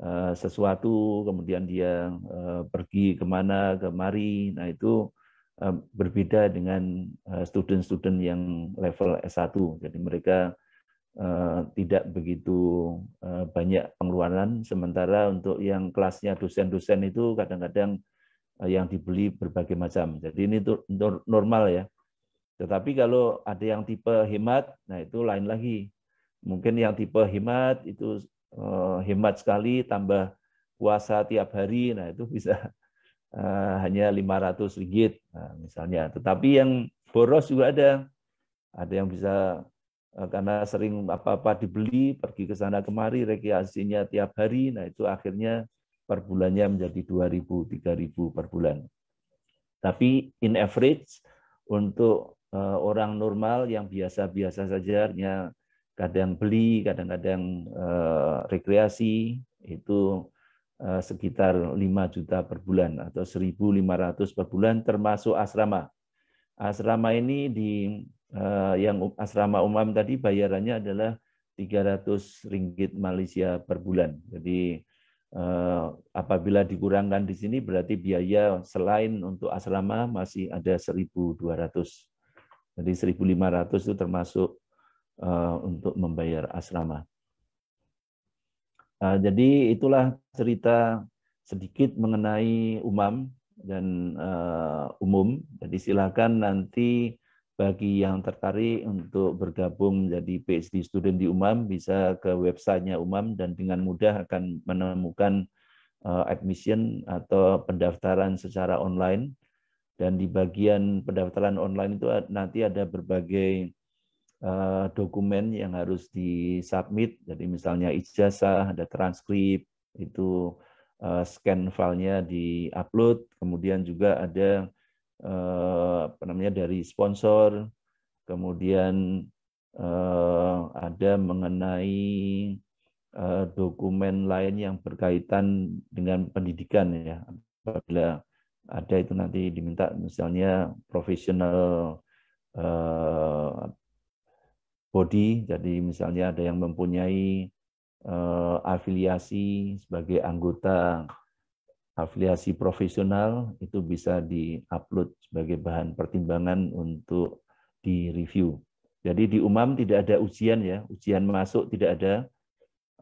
eh, sesuatu, kemudian dia eh, pergi kemana, kemari. Nah itu Eh, berbeda dengan eh, student-student yang level S1. Jadi mereka eh, tidak begitu banyak pengeluaran, sementara untuk yang kelasnya dosen-dosen itu kadang-kadang yang dibeli berbagai macam. Jadi ini normal ya. Tetapi kalau ada yang tipe hemat, nah itu lain lagi. Mungkin yang tipe hemat itu hemat sekali, tambah puasa tiap hari, nah itu bisa Eh, hanya 500 ringgit eh, misalnya. Tetapi yang boros juga ada. Ada yang bisa eh, karena sering apa-apa dibeli, pergi ke sana kemari, rekreasinya tiap hari, nah itu akhirnya per bulannya menjadi 2.000, 3.000 per bulan. Tapi in average untuk orang normal yang biasa-biasa saja, kadang beli, kadang-kadang rekreasi, itu Eh, sekitar 5 juta per bulan atau 1.500 per bulan termasuk asrama. Asrama ini di eh, yang asrama umum tadi bayarannya adalah 300 ringgit Malaysia per bulan. Jadi eh, apabila dikurangkan di sini berarti biaya selain untuk asrama masih ada 1.200. Jadi 1.500 itu termasuk untuk membayar asrama. Nah, jadi itulah cerita sedikit mengenai umam dan uh, umum. Jadi silakan nanti bagi yang tertarik untuk bergabung menjadi PhD student di UMAM bisa ke websitenya UMAM dan dengan mudah akan menemukan uh, admission atau pendaftaran secara online dan di bagian pendaftaran online itu nanti ada berbagai Eh, dokumen yang harus disubmit. Jadi misalnya ijazah, ada transkrip, itu eh, scan filenya di upload, kemudian juga ada eh, apa namanya dari sponsor, kemudian ada mengenai dokumen lain yang berkaitan dengan pendidikan ya apabila ada itu nanti diminta misalnya profesional body, jadi misalnya ada yang mempunyai uh, afiliasi sebagai anggota afiliasi profesional itu bisa di-upload sebagai bahan pertimbangan untuk di review. Jadi di UMAM tidak ada ujian ya, ujian masuk tidak ada,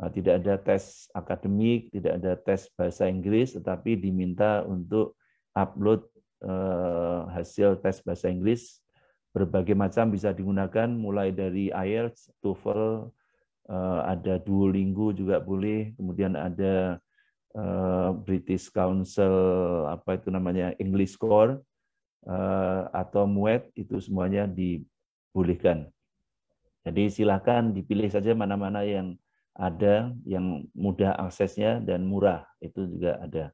eh, tidak ada tes akademik, tidak ada tes bahasa Inggris, tetapi diminta untuk upload eh, hasil tes bahasa Inggris berbagai macam bisa digunakan mulai dari IELTS, TOEFL, eh, ada Duolingo juga boleh, kemudian ada eh, British Council apa itu namanya English Core eh, atau MUET itu semuanya dibolehkan. Jadi silahkan dipilih saja mana-mana yang ada, yang mudah aksesnya dan murah itu juga ada.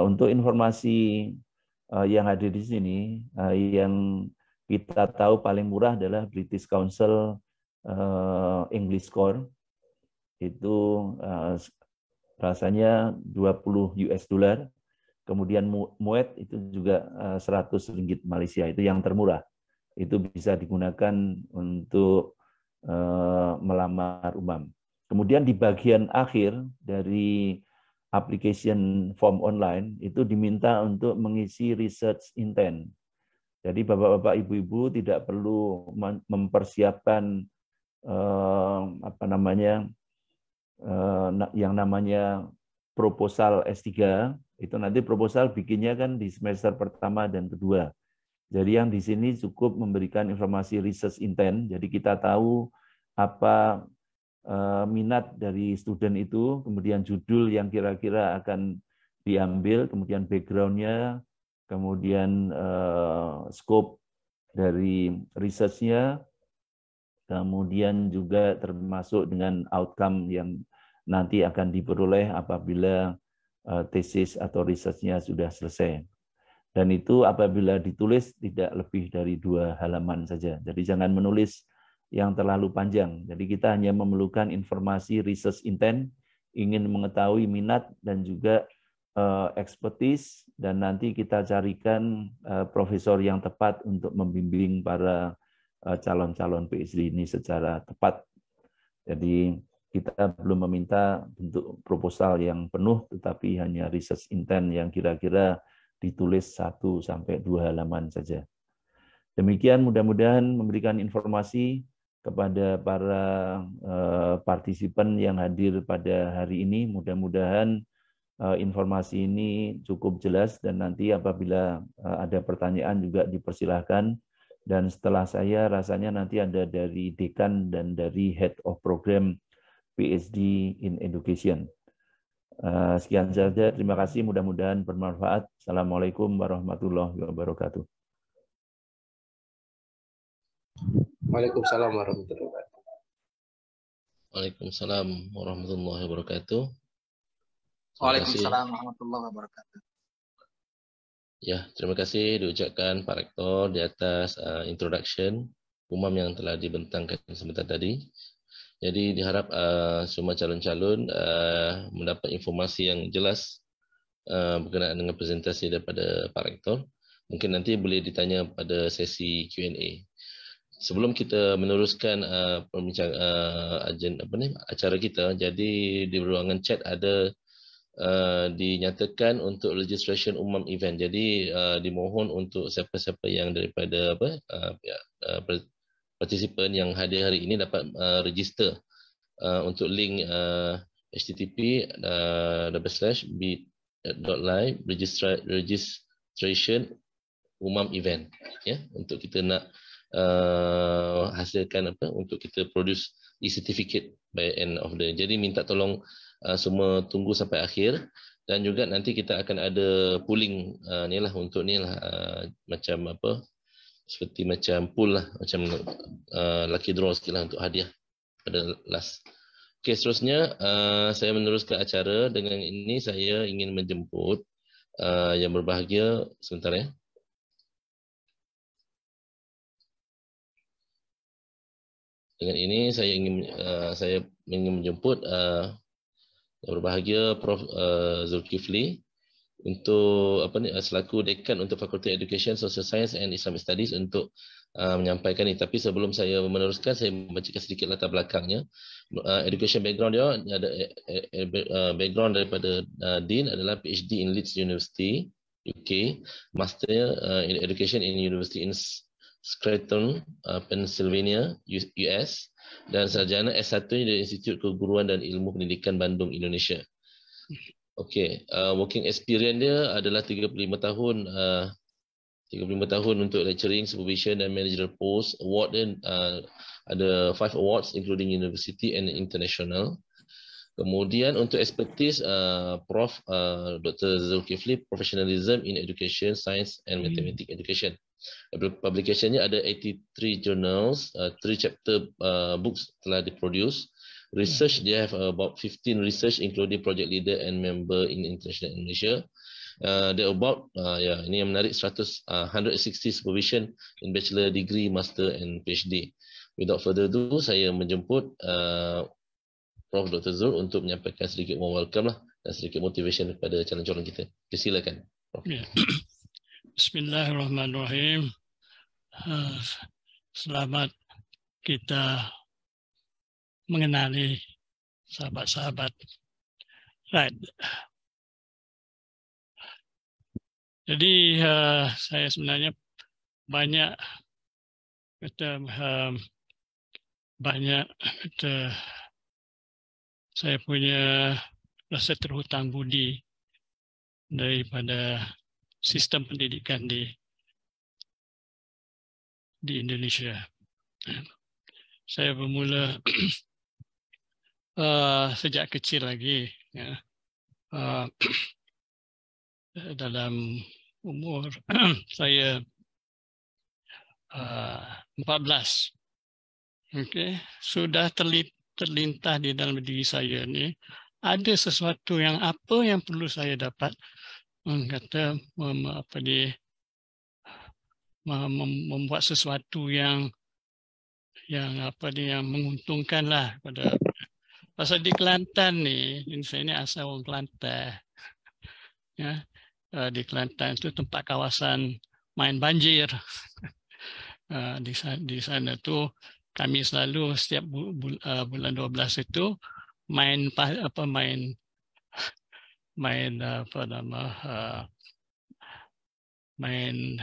Untuk informasi yang hadir di sini, yang kita tahu paling murah adalah British Council uh, English Core itu uh, rasanya 20 US dollar. Kemudian Muet itu juga 100 eh, ringgit Malaysia itu yang termurah. Itu bisa digunakan untuk melamar umum. Kemudian di bagian akhir dari application form online itu diminta untuk mengisi research intent. Jadi bapak-bapak, ibu-ibu tidak perlu mempersiapkan eh, apa namanya eh, yang namanya proposal S3 itu nanti proposal bikinnya kan di semester pertama dan kedua. Jadi yang di sini cukup memberikan informasi research intent. Jadi kita tahu apa eh, minat dari student itu, kemudian judul yang kira-kira akan diambil, kemudian backgroundnya, kemudian uh, scope dari risetnya, kemudian juga termasuk dengan outcome yang nanti akan diperoleh apabila uh, eh, tesis atau risetnya sudah selesai. Dan itu apabila ditulis tidak lebih dari dua halaman saja. Jadi jangan menulis yang terlalu panjang. Jadi kita hanya memerlukan informasi research intent, ingin mengetahui minat dan juga Eh, expertise dan nanti kita carikan eh, profesor yang tepat untuk membimbing para eh, calon-calon PhD ini secara tepat. Jadi kita belum meminta bentuk proposal yang penuh, tetapi hanya research intent yang kira-kira ditulis satu sampai dua halaman saja. Demikian mudah-mudahan memberikan informasi kepada para partisipan yang hadir pada hari ini. Mudah-mudahan Eh, informasi ini cukup jelas dan nanti apabila eh, ada pertanyaan juga dipersilahkan dan setelah saya rasanya nanti ada dari dekan dan dari head of program PhD in education. Eh, sekian saja, terima kasih. Mudah-mudahan bermanfaat. Assalamualaikum warahmatullahi wabarakatuh. Waalaikumsalam warahmatullahi wabarakatuh. Waalaikumsalam warahmatullahi wabarakatuh. Waalaikumsalam warahmatullahi wabarakatuh. Ya, terima kasih diucapkan Pak Rektor di atas uh, introduction umum yang telah dibentangkan sebentar tadi. Jadi diharap uh, semua calon-calon uh, mendapat informasi yang jelas uh, berkenaan dengan presentasi daripada Pak Rektor. Mungkin nanti boleh ditanya pada sesi Q&A. Sebelum kita meneruskan uh, perbincangan uh, apa ni acara kita, jadi di ruangan chat ada Uh, dinyatakan untuk registration umum event. Jadi uh, dimohon untuk siapa-siapa yang daripada apa uh, ya, uh, partisipan yang hadir hari ini dapat uh, register uh, untuk link uh, http uh, bit.ly registra- registration umum event ya yeah? untuk kita nak uh, hasilkan apa untuk kita produce e-certificate by end of the. Jadi minta tolong Uh, semua tunggu sampai akhir dan juga nanti kita akan ada pooling uh, ni lah untuk ni lah uh, macam apa seperti macam pool lah macam uh, lucky draw sikit lah untuk hadiah pada last ok seterusnya uh, saya meneruskan acara dengan ini saya ingin menjemput uh, yang berbahagia sebentar ya dengan ini saya ingin uh, saya ingin menjemput uh, berbahagia Prof uh, Zulkifli untuk apa ni eh, selaku dekan untuk Fakulti Education Social Science and Islamic Studies untuk uh, menyampaikan ini tapi sebelum saya meneruskan saya membacakan sedikit latar belakangnya uh, education background dia ada uh, background daripada uh, dean adalah PhD in Leeds University UK master uh, in education in university in Scranton, uh, Pennsylvania, US dan sarjana S1 dari Institut Keguruan dan Ilmu Pendidikan Bandung, Indonesia. Okey, uh, working experience dia adalah 35 tahun uh, 35 tahun untuk lecturing, supervision dan managerial post. Award dia uh, ada 5 awards including university and international. Kemudian untuk expertise uh, Prof uh, Dr. Zulkifli professionalism in education, science and mathematics mm. education publication ada 83 journals, uh, 3 chapter uh, books telah diproduce. Research, they have about 15 research including project leader and member in international Malaysia. Uh, they're about, uh, yeah, ini yang menarik, 100, uh, 160 supervision in bachelor degree, master and PhD. Without further ado, saya menjemput uh, Prof. Dr. Zul untuk menyampaikan sedikit more welcome lah dan sedikit motivation kepada calon-calon kita. Silakan, Prof. Yeah. Bismillahirrahmanirrahim. Eh, selamat kita mengenali sahabat-sahabat. Right. Jadi uh, saya sebenarnya banyak kata uh, eh, banyak kata saya punya rasa terhutang budi daripada sistem pendidikan di di Indonesia. Saya bermula uh, sejak kecil lagi ya. Uh, dalam umur saya uh, 14. Okey, sudah terlintas di dalam diri saya ni ada sesuatu yang apa yang perlu saya dapat mengata hmm, mem, apa di mem, membuat sesuatu yang yang apa di yang menguntungkanlah pada pasal di Kelantan ni saya ni asal orang Kelantan ya eh, di Kelantan itu tempat kawasan main banjir eh, di di sana tu kami selalu setiap eh, bulan 12 itu main apa main main uh, apa nama uh, main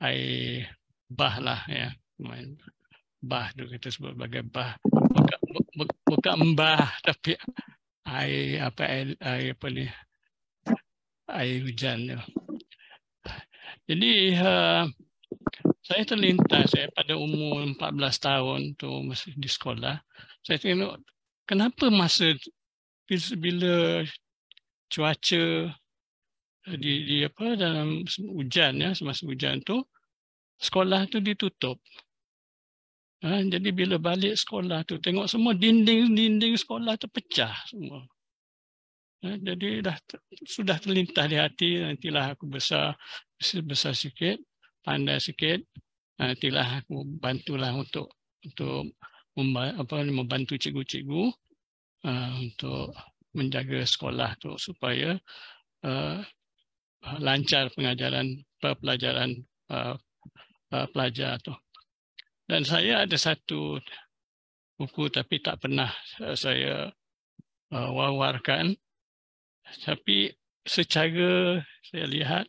air bah lah ya main bah tu kita sebut sebagai bah bukan buka mbah tapi air apa air, air apa ni air hujan tu jadi uh, saya terlintas saya pada umur 14 tahun tu masih di sekolah saya tengok kenapa masa bila, bila cuaca eh, di, di apa dalam hujan ya semasa hujan tu sekolah tu ditutup. Ha, jadi bila balik sekolah tu tengok semua dinding-dinding sekolah tu pecah semua. Ha, jadi dah sudah terlintas di hati nantilah aku besar besar sikit, pandai sikit nantilah aku bantulah untuk untuk memba, apa membantu cikgu-cikgu uh, untuk menjaga sekolah tu supaya uh, lancar pengajaran pelajaran uh, uh, pelajar tu. Dan saya ada satu buku tapi tak pernah uh, saya uh, wawarkan. Tapi secara saya lihat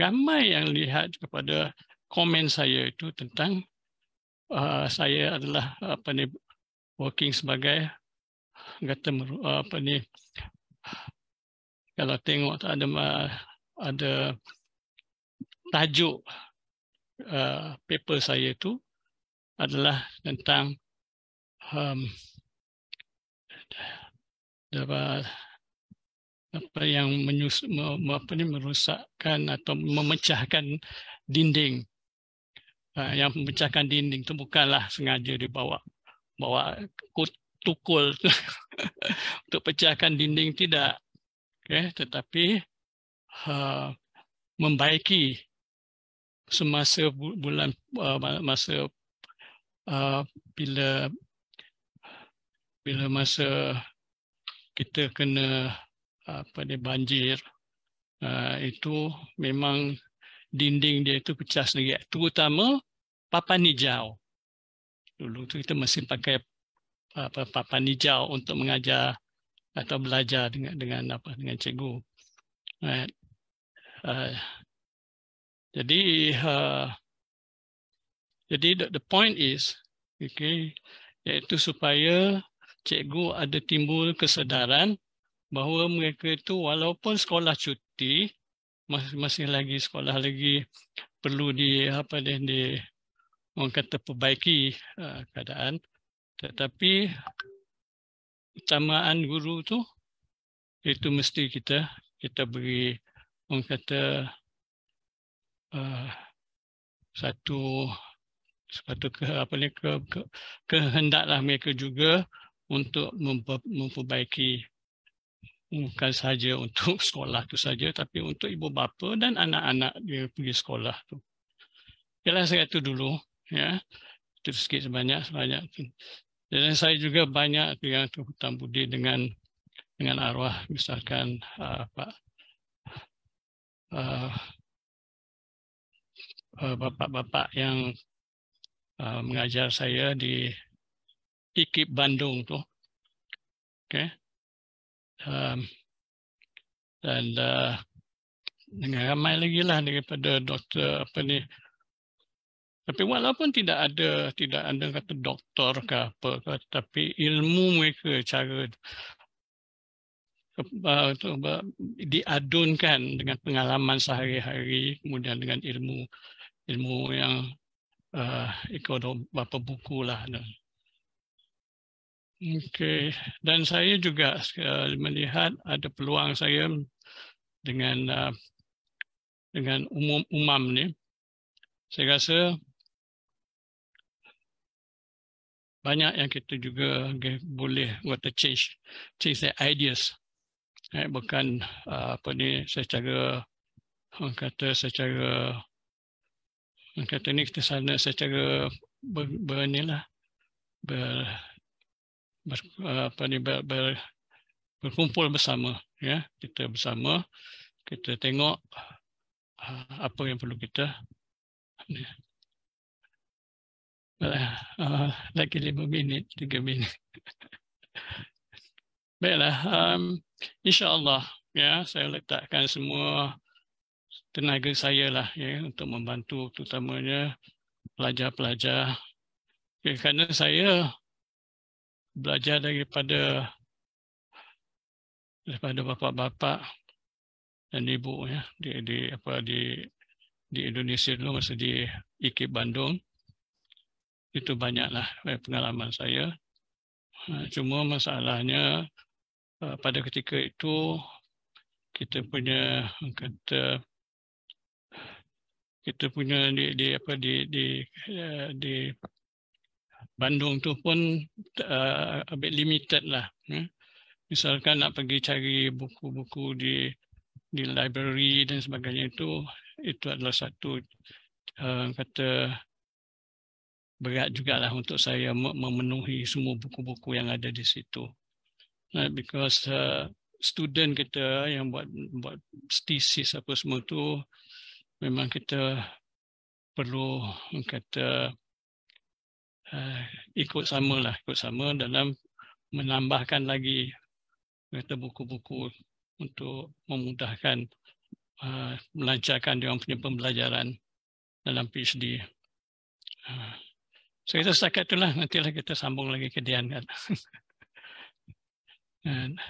ramai yang lihat kepada komen saya itu tentang uh, saya adalah apa ni working sebagai kata ah, apa ni kalau tengok tak ada ada tajuk uh, paper saya tu adalah tentang um, apa yang menyus, apa ni, merusakkan atau memecahkan dinding uh, yang memecahkan dinding tu bukanlah sengaja dibawa bawa kut, tukul untuk pecahkan dinding tidak okey tetapi uh, membaiki semasa bulan uh, masa uh, bila bila masa kita kena apa ni banjir uh, itu memang dinding dia itu pecah sendiri terutama papan hijau dulu tu kita masih pakai apa ah, papan hijau untuk mengajar atau belajar dengan dengan apa dengan cikgu. Right. Uh, jadi uh, jadi the, the point is okay iaitu supaya cikgu ada timbul kesedaran bahawa mereka itu walaupun sekolah cuti masih, masih lagi sekolah lagi perlu di apa deh di orang kata perbaiki uh, keadaan tetapi utamaan guru tu itu mesti kita kita beri orang kata uh, satu satu ke, apa ni ke, ke, kehendaklah mereka juga untuk memperbaiki bukan saja untuk sekolah tu saja tapi untuk ibu bapa dan anak-anak dia pergi sekolah tu. Ialah saya dulu ya. Itu sikit sebanyak sebanyak dan saya juga banyak yang hutang budi dengan dengan arwah misalkan uh, Pak bapak-bapak uh, uh, yang uh, mengajar saya di IKIP Bandung tu. Okay. Um, dan uh, dengan ramai lagi lah daripada doktor apa ni tapi walaupun tidak ada tidak ada kata doktor ke apa ke, tapi ilmu mereka cara diadunkan dengan pengalaman sehari-hari kemudian dengan ilmu ilmu yang uh, ikut beberapa buku lah. Okay. Dan saya juga melihat ada peluang saya dengan eh, dengan umum umam ni. Saya rasa banyak yang kita juga boleh buat change change their ideas eh, bukan ah, apa ni secara orang kata secara orang kata ni kita sana secara ber, ber, lah, ber, ah, apa ni ber, ber, berkumpul bersama ya kita bersama kita tengok ah, apa yang perlu kita Baiklah lagi ah, lima minit, tiga minit. Baiklah, um, insyaAllah ya, saya letakkan semua tenaga saya lah ya, untuk membantu terutamanya pelajar-pelajar. Ya, kerana saya belajar daripada daripada bapa-bapa dan ibu ya di di apa di di Indonesia dulu masa di IKIP Bandung itu banyaklah eh, pengalaman saya. Eh, cuma masalahnya eh, pada ketika itu kita punya kata kita punya di, di apa di di di Bandung tu pun uh, a bit limited lah. Ya. Misalkan nak pergi cari buku-buku di di library dan sebagainya itu itu adalah satu uh, kata berat lah untuk saya memenuhi semua buku-buku yang ada di situ. Because uh, student kita yang buat buat thesis apa semua tu memang kita perlu kata uh, ikut sama lah ikut sama dalam menambahkan lagi kata buku-buku untuk memudahkan uh, melancarkan dia punya pembelajaran dalam PhD. Uh, So itu setakat itulah. Nantilah kita sambung lagi ke Dian. Kan? And...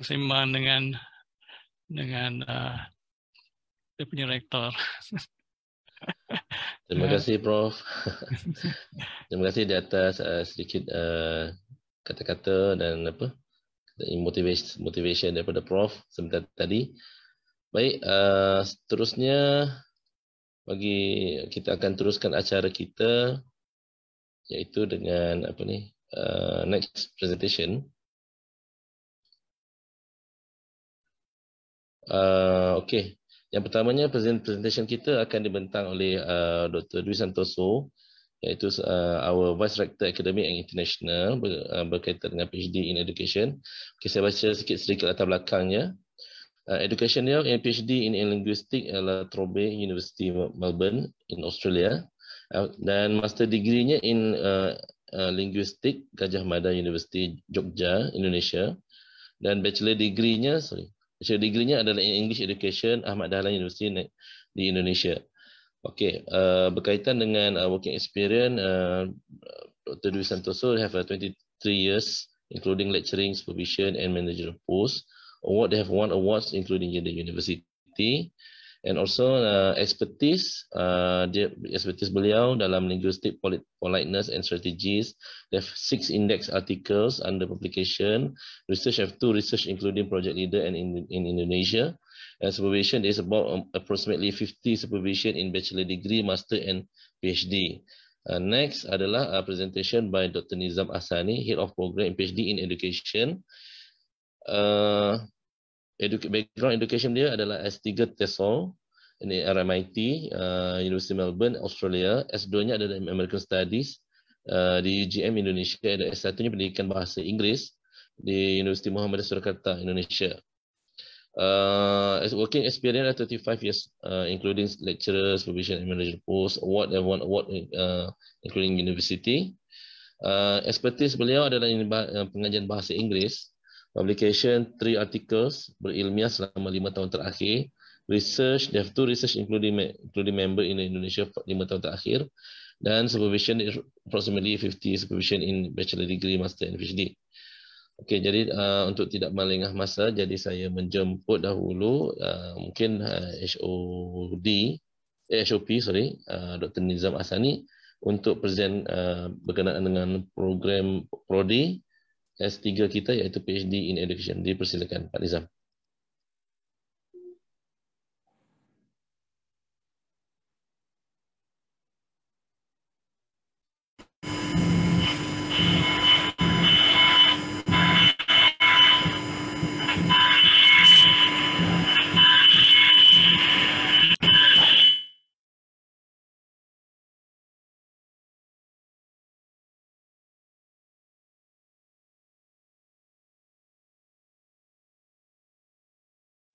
Simpan dengan dengan uh, punya rektor. Terima kasih Prof. Terima kasih di atas uh, sedikit uh, kata-kata uh, dan apa motivasi motivation daripada prof sebentar tadi. Baik, uh, seterusnya bagi kita akan teruskan acara kita iaitu dengan apa ni? Uh, next presentation. Uh, okay. Yang pertamanya presentation kita akan dibentang oleh uh, Dr. Dwi Santoso iaitu uh, our vice rector academic and international ber, uh, berkaitan dengan PhD in education. Okay, saya baca sikit sedikit latar belakangnya. Uh, education dia in eh, PhD in, linguistic at La Trobe University Melbourne in Australia uh, dan master degree-nya in uh, uh, linguistic Gajah Mada University Jogja Indonesia dan bachelor degree-nya sorry bachelor degree-nya adalah in English Education Ahmad Dahlan University di Indonesia. Okay, uh, berkaitan dengan uh, working experience, uh, Dr. Dewi Santoso have uh, 23 years, including lecturing, supervision, and managerial post. Award, they have won awards, including in the university. And also uh, expertise, uh, dia, expertise beliau dalam linguistic polit- politeness and strategies. They have six index articles under publication. Research have two research, including project leader and in, in Indonesia and supervision. There is about um, approximately 50 supervision in bachelor degree, master and PhD. Uh, next adalah uh, presentation by Dr. Nizam Asani, Head of Program and PhD in Education. Uh, edu background education dia adalah S3 TESOL e ini RMIT, uh, University Melbourne, Australia. S2-nya ada adalah American Studies uh, di UGM Indonesia. Ada S1-nya pendidikan bahasa Inggeris di University Muhammad Surakarta, Indonesia. Uh, as working experience at 35 years, uh, including lecturer, supervision, and manager posts. award and one award, uh, including university. Uh, expertise beliau adalah in bah- uh, pengajian bahasa Inggeris, publication, three articles, berilmiah selama lima tahun terakhir, research, they have two research including, including member in Indonesia lima tahun terakhir, dan supervision approximately 50 supervision in bachelor degree, master and PhD. Okey, jadi uh, untuk tidak melengah masa, jadi saya menjemput dahulu uh, mungkin uh, HOD, eh, HOP, sorry, uh, Dr. Nizam Asani untuk present uh, berkenaan dengan program Prodi S3 kita iaitu PhD in Education. Dipersilakan Pak Nizam.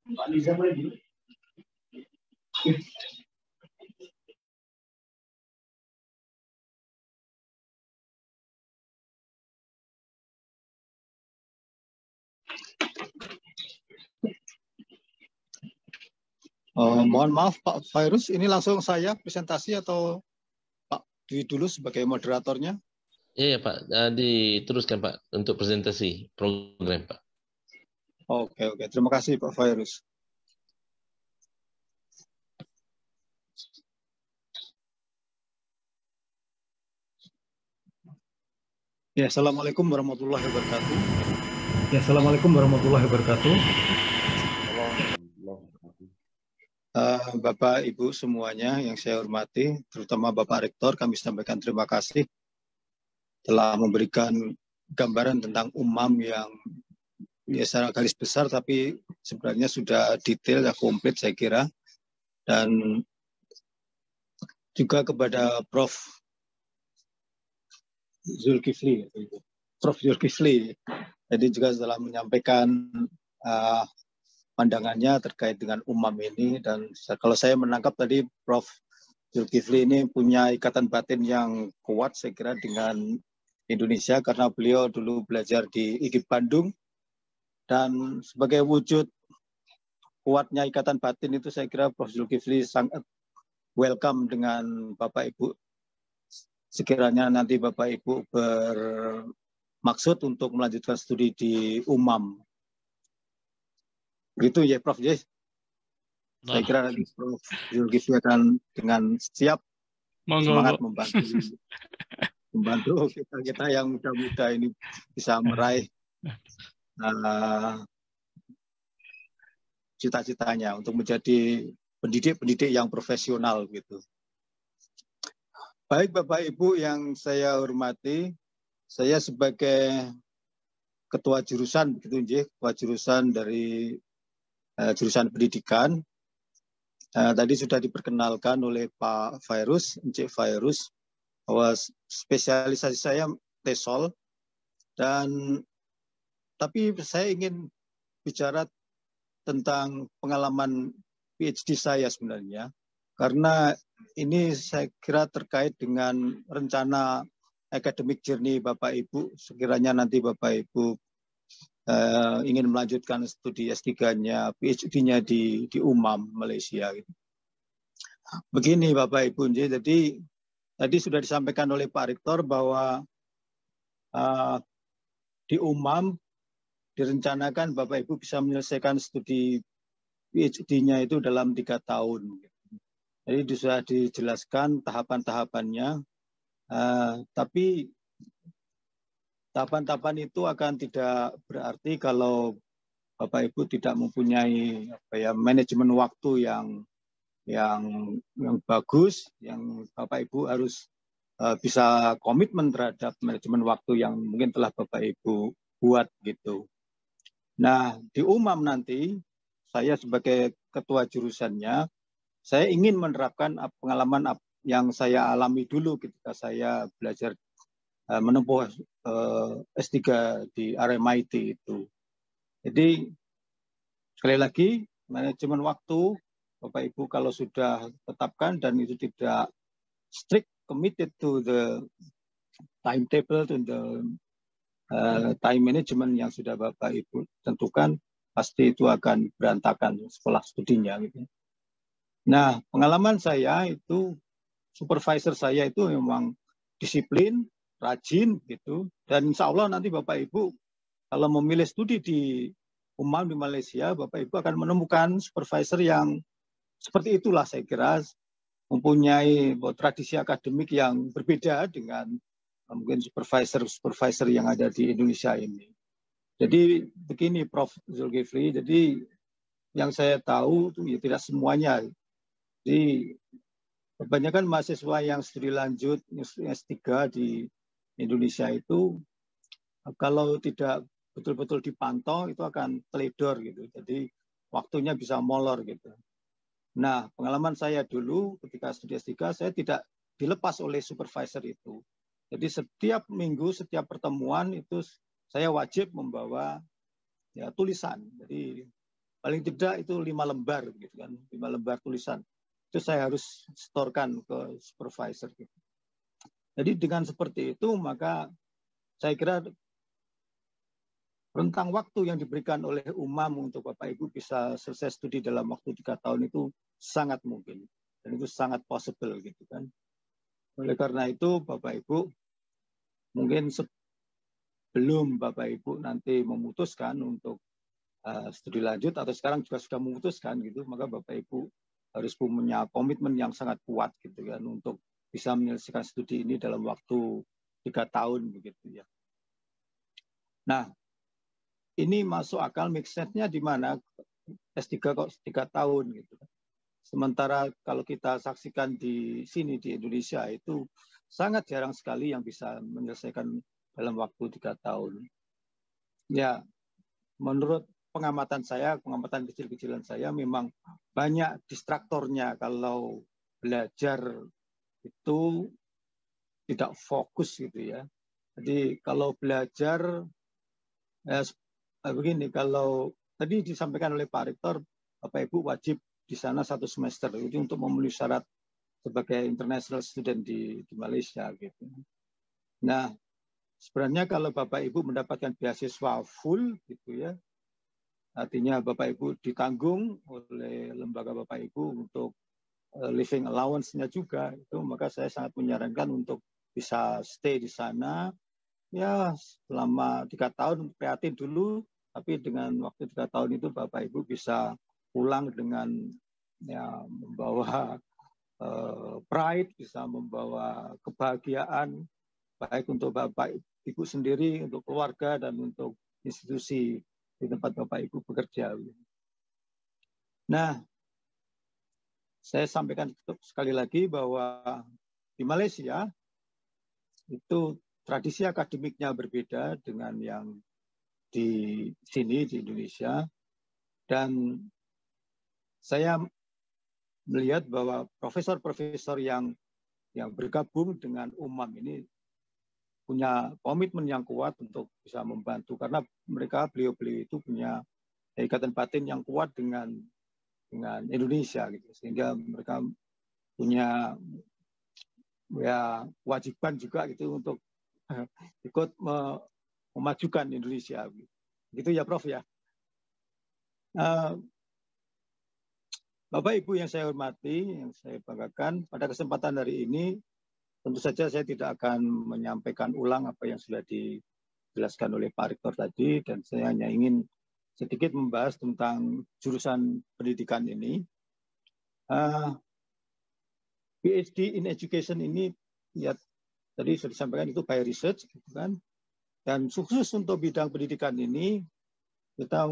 Uh, mohon maaf Pak Virus, ini langsung saya presentasi atau Pak Dwi dulu sebagai moderatornya? Iya ya, Pak, eh, diteruskan Pak untuk presentasi program Pak. Oke, oke. Terima kasih Pak Virus. Ya, Assalamualaikum warahmatullahi wabarakatuh. Ya, Assalamualaikum warahmatullahi wabarakatuh. Uh, Bapak, Ibu semuanya yang saya hormati, terutama Bapak Rektor, kami sampaikan terima kasih telah memberikan gambaran tentang umam yang ya secara garis besar tapi sebenarnya sudah detail ya komplit saya kira dan juga kepada Prof Zulkifli Prof Zulkifli jadi juga telah menyampaikan uh, pandangannya terkait dengan umam ini dan kalau saya menangkap tadi Prof Zulkifli ini punya ikatan batin yang kuat saya kira dengan Indonesia karena beliau dulu belajar di IGIP Bandung dan sebagai wujud kuatnya ikatan batin itu saya kira Prof. Zulkifli sangat welcome dengan Bapak Ibu. Sekiranya nanti Bapak Ibu bermaksud untuk melanjutkan studi di UMAM. gitu ya Prof. Yes. Saya nah. kira nanti Prof. Zulkifli akan dengan siap Monggo. semangat membantu membantu kita kita yang muda-muda ini bisa meraih Eh, cita-citanya untuk menjadi pendidik-pendidik yang profesional gitu. Baik Bapak Ibu yang saya hormati, saya sebagai ketua jurusan begitu ketua jurusan dari uh, jurusan pendidikan. Uh, tadi sudah diperkenalkan oleh Pak Virus, Encik Virus bahwa spesialisasi saya tesol dan tapi saya ingin bicara tentang pengalaman PhD saya sebenarnya, karena ini saya kira terkait dengan rencana akademik jernih Bapak Ibu. Sekiranya nanti Bapak Ibu uh, ingin melanjutkan studi S3-nya, PhD-nya di, di UMAM Malaysia. Begini Bapak Ibu, jadi tadi sudah disampaikan oleh Pak Rektor bahwa uh, di UMAM direncanakan Bapak Ibu bisa menyelesaikan studi PhD-nya itu dalam tiga tahun. Jadi sudah dijelaskan tahapan-tahapannya, uh, tapi tahapan-tahapan itu akan tidak berarti kalau Bapak Ibu tidak mempunyai apa ya manajemen waktu yang yang yang bagus, yang Bapak Ibu harus uh, bisa komitmen terhadap manajemen waktu yang mungkin telah Bapak Ibu buat gitu. Nah, di UMAM nanti saya sebagai ketua jurusannya, saya ingin menerapkan pengalaman yang saya alami dulu ketika saya belajar eh, menempuh eh, S3 di RMIT itu. Jadi sekali lagi manajemen waktu Bapak Ibu kalau sudah tetapkan dan itu tidak strict committed to the timetable to the Eh, time management yang sudah Bapak Ibu tentukan pasti itu akan berantakan sekolah studinya gitu. Nah, pengalaman saya itu supervisor saya itu memang disiplin, rajin gitu dan insya Allah nanti Bapak Ibu kalau memilih studi di UMAM di Malaysia, Bapak Ibu akan menemukan supervisor yang seperti itulah saya kira mempunyai tradisi akademik yang berbeda dengan mungkin supervisor-supervisor yang ada di Indonesia ini. Jadi begini Prof. Zulkifli, jadi yang saya tahu itu ya tidak semuanya. Jadi kebanyakan mahasiswa yang studi lanjut S3 di Indonesia itu kalau tidak betul-betul dipantau itu akan teledor gitu. Jadi waktunya bisa molor gitu. Nah, pengalaman saya dulu ketika studi S3 saya tidak dilepas oleh supervisor itu. Jadi setiap minggu, setiap pertemuan itu saya wajib membawa ya tulisan. Jadi paling tidak itu lima lembar gitu kan, lima lembar tulisan. Itu saya harus setorkan ke supervisor gitu. Jadi dengan seperti itu maka saya kira rentang waktu yang diberikan oleh umam untuk Bapak Ibu bisa selesai studi dalam waktu tiga tahun itu sangat mungkin dan itu sangat possible gitu kan. Oleh karena itu Bapak Ibu mungkin sebelum Bapak Ibu nanti memutuskan untuk uh, studi lanjut atau sekarang juga sudah memutuskan gitu, maka Bapak Ibu harus punya komitmen yang sangat kuat gitu kan untuk bisa menyelesaikan studi ini dalam waktu tiga tahun begitu ya. Nah, ini masuk akal mixnya di mana S3 kok tiga tahun gitu. Sementara kalau kita saksikan di sini di Indonesia itu sangat jarang sekali yang bisa menyelesaikan dalam waktu tiga tahun. Ya, menurut pengamatan saya, pengamatan kecil-kecilan saya memang banyak distraktornya kalau belajar itu tidak fokus gitu ya. Jadi kalau belajar eh, eh begini, kalau tadi disampaikan oleh Pak Rektor, Bapak Ibu wajib di sana satu semester. Jadi untuk memenuhi syarat sebagai international student di, di Malaysia gitu. Nah, sebenarnya kalau Bapak Ibu mendapatkan beasiswa full gitu ya, artinya Bapak Ibu ditanggung oleh lembaga Bapak Ibu untuk eh, living allowance-nya juga itu maka saya sangat menyarankan untuk bisa stay di sana ya selama tiga tahun prihatin dulu tapi dengan waktu tiga tahun itu Bapak Ibu bisa pulang dengan ya membawa Eh, pride, bisa membawa kebahagiaan baik untuk Bapak Ibu sendiri, untuk keluarga dan untuk institusi di tempat Bapak Ibu bekerja. Nah, saya sampaikan sekali lagi bahwa di Malaysia itu tradisi akademiknya berbeda dengan yang di sini di Indonesia dan saya melihat bahwa profesor-profesor yang yang bergabung dengan UMAM ini punya komitmen yang kuat untuk bisa membantu karena mereka beliau-beliau itu punya ikatan batin yang kuat dengan dengan Indonesia gitu sehingga mereka punya ya kewajiban juga gitu untuk ikut memajukan Indonesia gitu. gitu ya Prof ya uh, Bapak Ibu yang saya hormati, yang saya banggakan, pada kesempatan hari ini tentu saja saya tidak akan menyampaikan ulang apa yang sudah dijelaskan oleh Pak Rektor tadi dan saya hanya ingin sedikit membahas tentang jurusan pendidikan ini. Uh, ah, PhD in Education ini ya tadi sudah disampaikan itu by research gitu kan. Dan khusus untuk bidang pendidikan ini kita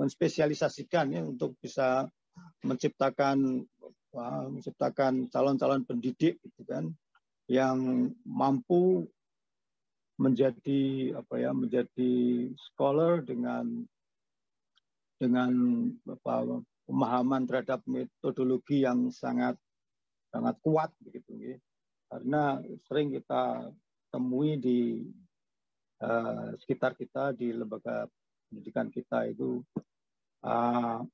menspesialisasikan ya untuk bisa menciptakan menciptakan calon-calon pendidik gitu kan yang mampu menjadi apa ya menjadi scholar dengan dengan apa, pemahaman terhadap metodologi yang sangat sangat kuat begitu ya. karena sering kita temui di uh, sekitar kita di lembaga pendidikan kita itu uh,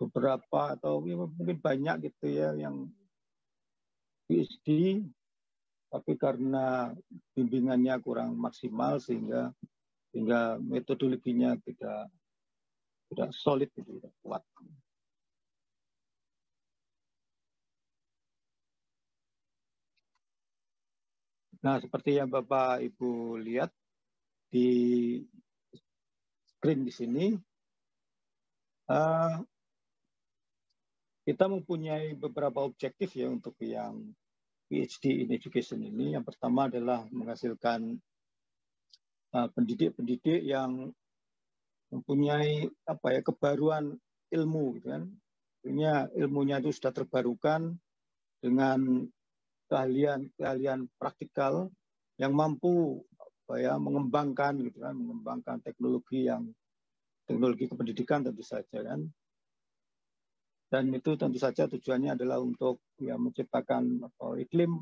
beberapa atau ya, mungkin banyak gitu ya yang PhD tapi karena bimbingannya kurang maksimal sehingga sehingga metodologinya tidak tidak solid gitu, tidak kuat. Nah, seperti yang Bapak Ibu lihat di screen di sini Uh, kita mempunyai beberapa objektif ya untuk yang PhD in Education ini. Yang pertama adalah menghasilkan eh, pendidik-pendidik uh, yang mempunyai apa ya kebaruan ilmu, gitu kan? Artinya ilmunya itu sudah terbarukan dengan keahlian-keahlian praktikal yang mampu apa ya mengembangkan gitu kan, mengembangkan teknologi yang teknologi kependidikan tentu saja kan. Dan itu tentu saja tujuannya adalah untuk ya menciptakan iklim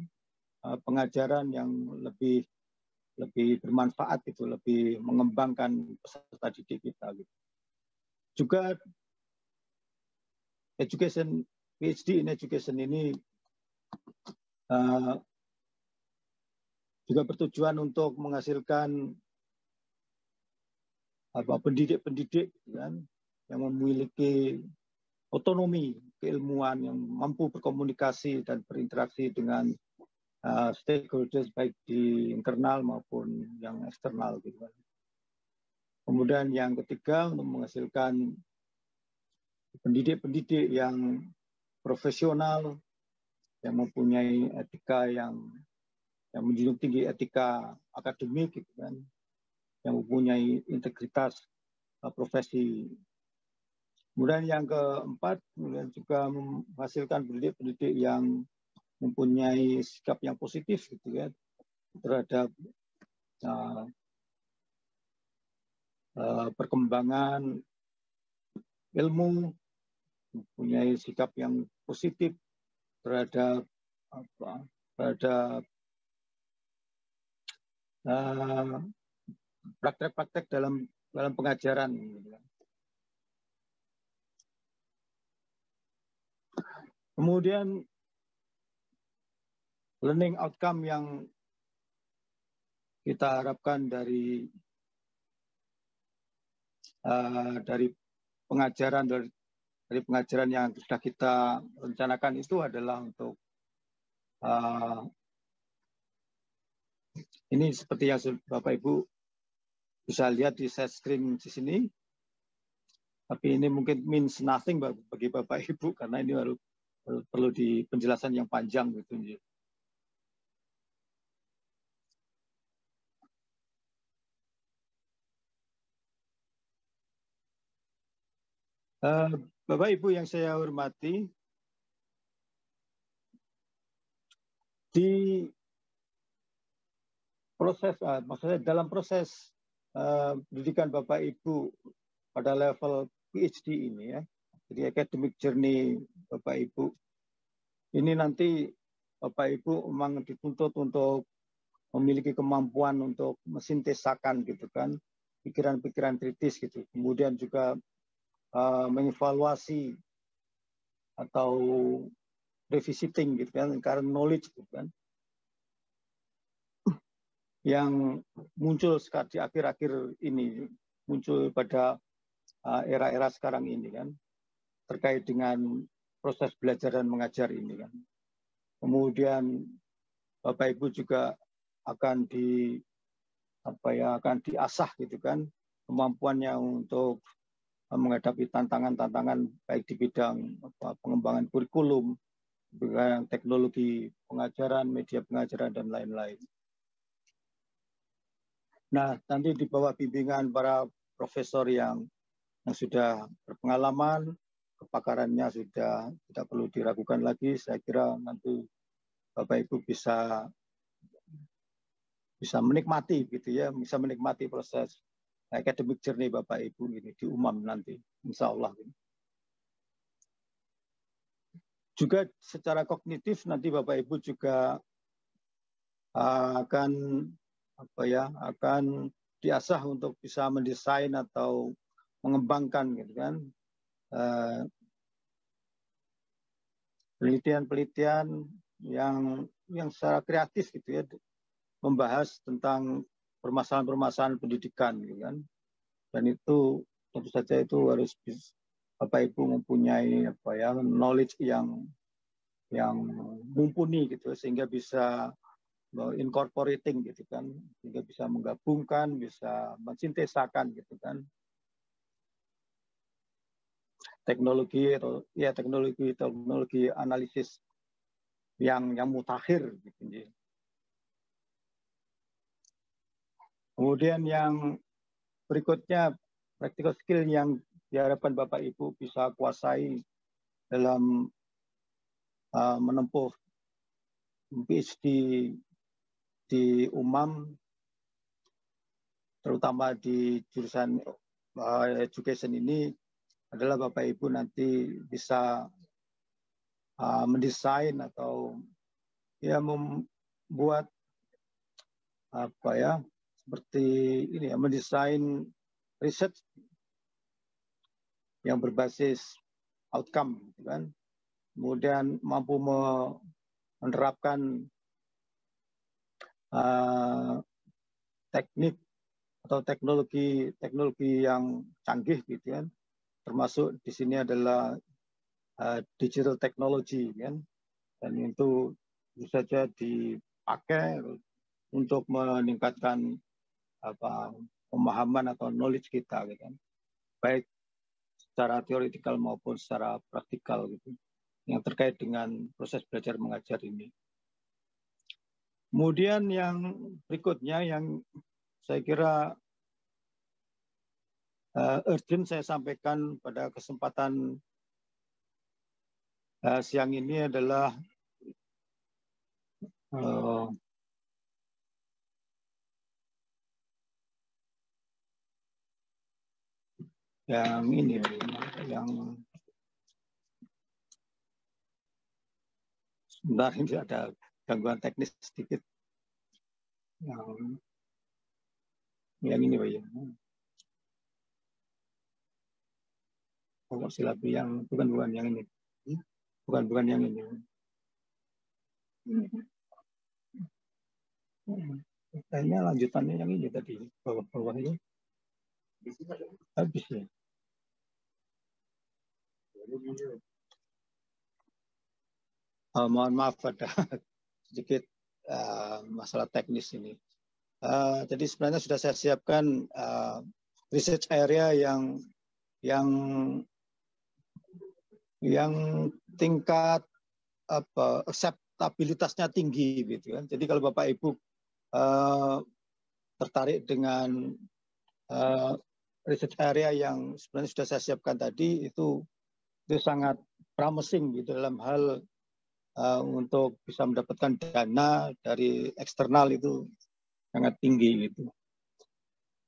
eh, pengajaran yang lebih lebih bermanfaat itu lebih mengembangkan peserta didik kita gitu. Juga education PhD in education ini uh, juga bertujuan untuk menghasilkan apa pendidik-pendidik kan yang memiliki otonomi keilmuan yang mampu berkomunikasi dan berinteraksi dengan uh, stakeholders baik di internal maupun yang eksternal gitu kan. Kemudian yang ketiga untuk menghasilkan pendidik-pendidik yang profesional yang mempunyai etika yang yang menjunjung tinggi etika akademik gitu kan yang mempunyai integritas uh, profesi. Kemudian yang keempat, kemudian juga menghasilkan pendidik-pendidik yang mempunyai sikap yang positif gitu ya terhadap uh, uh, perkembangan ilmu, mempunyai sikap yang positif terhadap apa terhadap uh, praktek-praktek dalam dalam pengajaran. Gitu kan. Kemudian learning outcome yang kita harapkan dari uh, dari pengajaran dari, dari pengajaran yang sudah kita rencanakan itu adalah untuk uh, ini seperti yang Bapak Ibu bisa lihat di set screen di sini. Tapi ini mungkin means nothing bagi Bapak Ibu karena ini baru, perlu di penjelasan yang panjang gitu. Eh, Bapak Ibu yang saya hormati, di proses, eh, maksudnya dalam proses Eh, pendidikan Bapak Ibu pada level PhD ini ya. Jadi academic journey Bapak Ibu. Ini nanti Bapak Ibu memang dituntut untuk memiliki kemampuan untuk mesintesakan gitu kan pikiran-pikiran kritis gitu. Kemudian juga uh, mengevaluasi atau revisiting gitu kan, karena knowledge gitu kan yang muncul di akhir-akhir ini, muncul pada uh, era-era sekarang ini kan, terkait dengan proses belajar dan mengajar ini kan. Kemudian Bapak Ibu juga akan di apa ya akan diasah gitu kan kemampuannya untuk menghadapi tantangan-tantangan baik di bidang pengembangan kurikulum, bidang teknologi pengajaran, media pengajaran dan lain-lain. Nah, nanti di bawah bimbingan para profesor yang yang sudah berpengalaman, kepakarannya sudah tidak perlu diragukan lagi. Saya kira nanti Bapak Ibu bisa bisa menikmati gitu ya, bisa menikmati proses akademik jernih Bapak Ibu ini di umam nanti, insya Allah. Juga secara kognitif nanti Bapak Ibu juga ah, akan apa ya akan diasah untuk bisa mendesain atau mengembangkan gitu kan eh, penelitian-penelitian yang yang secara kreatif gitu ya membahas tentang permasalahan-permasalahan pendidikan gitu kan dan itu tentu saja itu harus Bapak Ibu mempunyai apa ya knowledge yang yang mumpuni gitu sehingga bisa bahwa incorporating gitu kan sehingga bisa menggabungkan bisa mensintesakan gitu kan teknologi atau ya teknologi teknologi analisis yang yang mutakhir gitu Kemudian yang berikutnya practical skill yang diharapkan Bapak Ibu bisa kuasai dalam uh, menempuh PhD di UMAM terutama di jurusan eh, education ini adalah Bapak Ibu nanti bisa uh, mendesain atau ya membuat apa ya seperti ini ya mendesain riset yang berbasis outcome gitu kan kemudian mampu menerapkan Eh, teknik atau teknologi teknologi yang canggih gitu kan termasuk di sini adalah uh, digital technology gitu kan dan itu bisa saja dipakai untuk meningkatkan apa pemahaman atau knowledge kita gitu kan baik secara teoretikal maupun secara praktikal gitu yang terkait dengan proses belajar mengajar ini. Kemudian yang berikutnya yang saya kira uh, urgent saya sampaikan pada kesempatan uh, siang ini adalah uh, yang ini yang sebentar ini ada gangguan teknis sedikit. Yang, yang ini Pak ya. Pokok silabi yang bukan bukan yang ini. Hmm? Bukan bukan yang ini. Iya. Hmm. Kayaknya lanjutannya yang ini tadi bawah-bawah ini. Habis ya. Oh, mohon maaf ada sedikit uh, masalah teknis ini. Uh, jadi sebenarnya sudah saya siapkan uh, research area yang yang yang tingkat apa akseptabilitasnya tinggi gitu kan. Jadi kalau Bapak Ibu uh, tertarik dengan uh, research area yang sebenarnya sudah saya siapkan tadi itu itu sangat promising gitu dalam hal Eh, untuk bisa mendapatkan dana dari eksternal itu sangat tinggi gitu.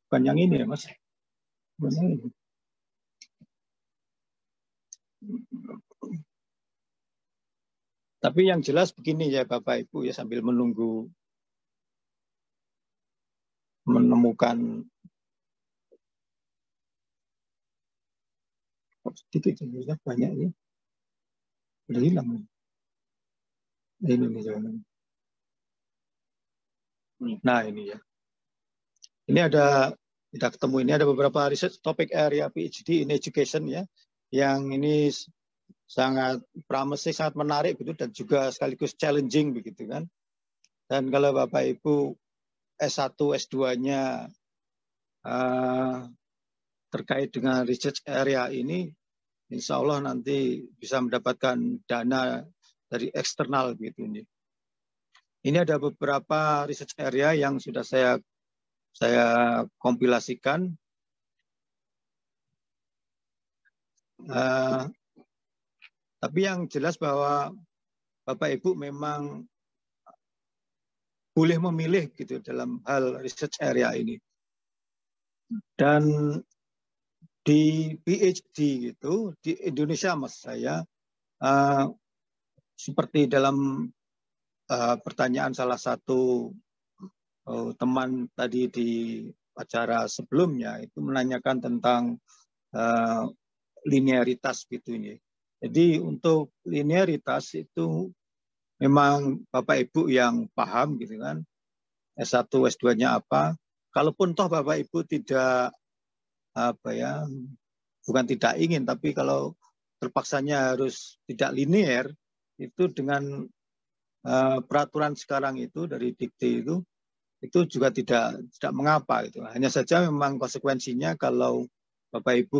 Bukan yang ini ya mas? Tapi yang jelas begini ya Bapak Ibu ya sambil menunggu menemukan oh, sedikit banyak ya. Udah hilang ini nih Nah ini ya. Ini ada kita ketemu ini ada beberapa riset topik area PhD in education ya yang ini sangat promising, sangat menarik gitu dan juga sekaligus challenging begitu kan. Dan kalau Bapak Ibu S1, S2-nya uh, eh, terkait dengan research area ini, insya Allah nanti bisa mendapatkan dana dari eksternal gitu ini. Ini ada beberapa research area yang sudah saya saya kompilasikan. Uh, tapi yang jelas bahwa Bapak Ibu memang boleh memilih gitu dalam hal research area ini. Dan di PhD gitu di Indonesia mas saya eh, seperti dalam uh, pertanyaan salah satu uh, teman tadi di acara sebelumnya itu menanyakan tentang uh, linearitas gitu ini. Jadi untuk linearitas itu memang Bapak Ibu yang paham gitu kan S1 S2-nya apa. Kalaupun toh Bapak Ibu tidak apa ya bukan tidak ingin tapi kalau terpaksanya harus tidak linear itu dengan uh, peraturan sekarang itu dari dikti itu itu juga tidak tidak mengapa itu Hanya saja memang konsekuensinya kalau Bapak Ibu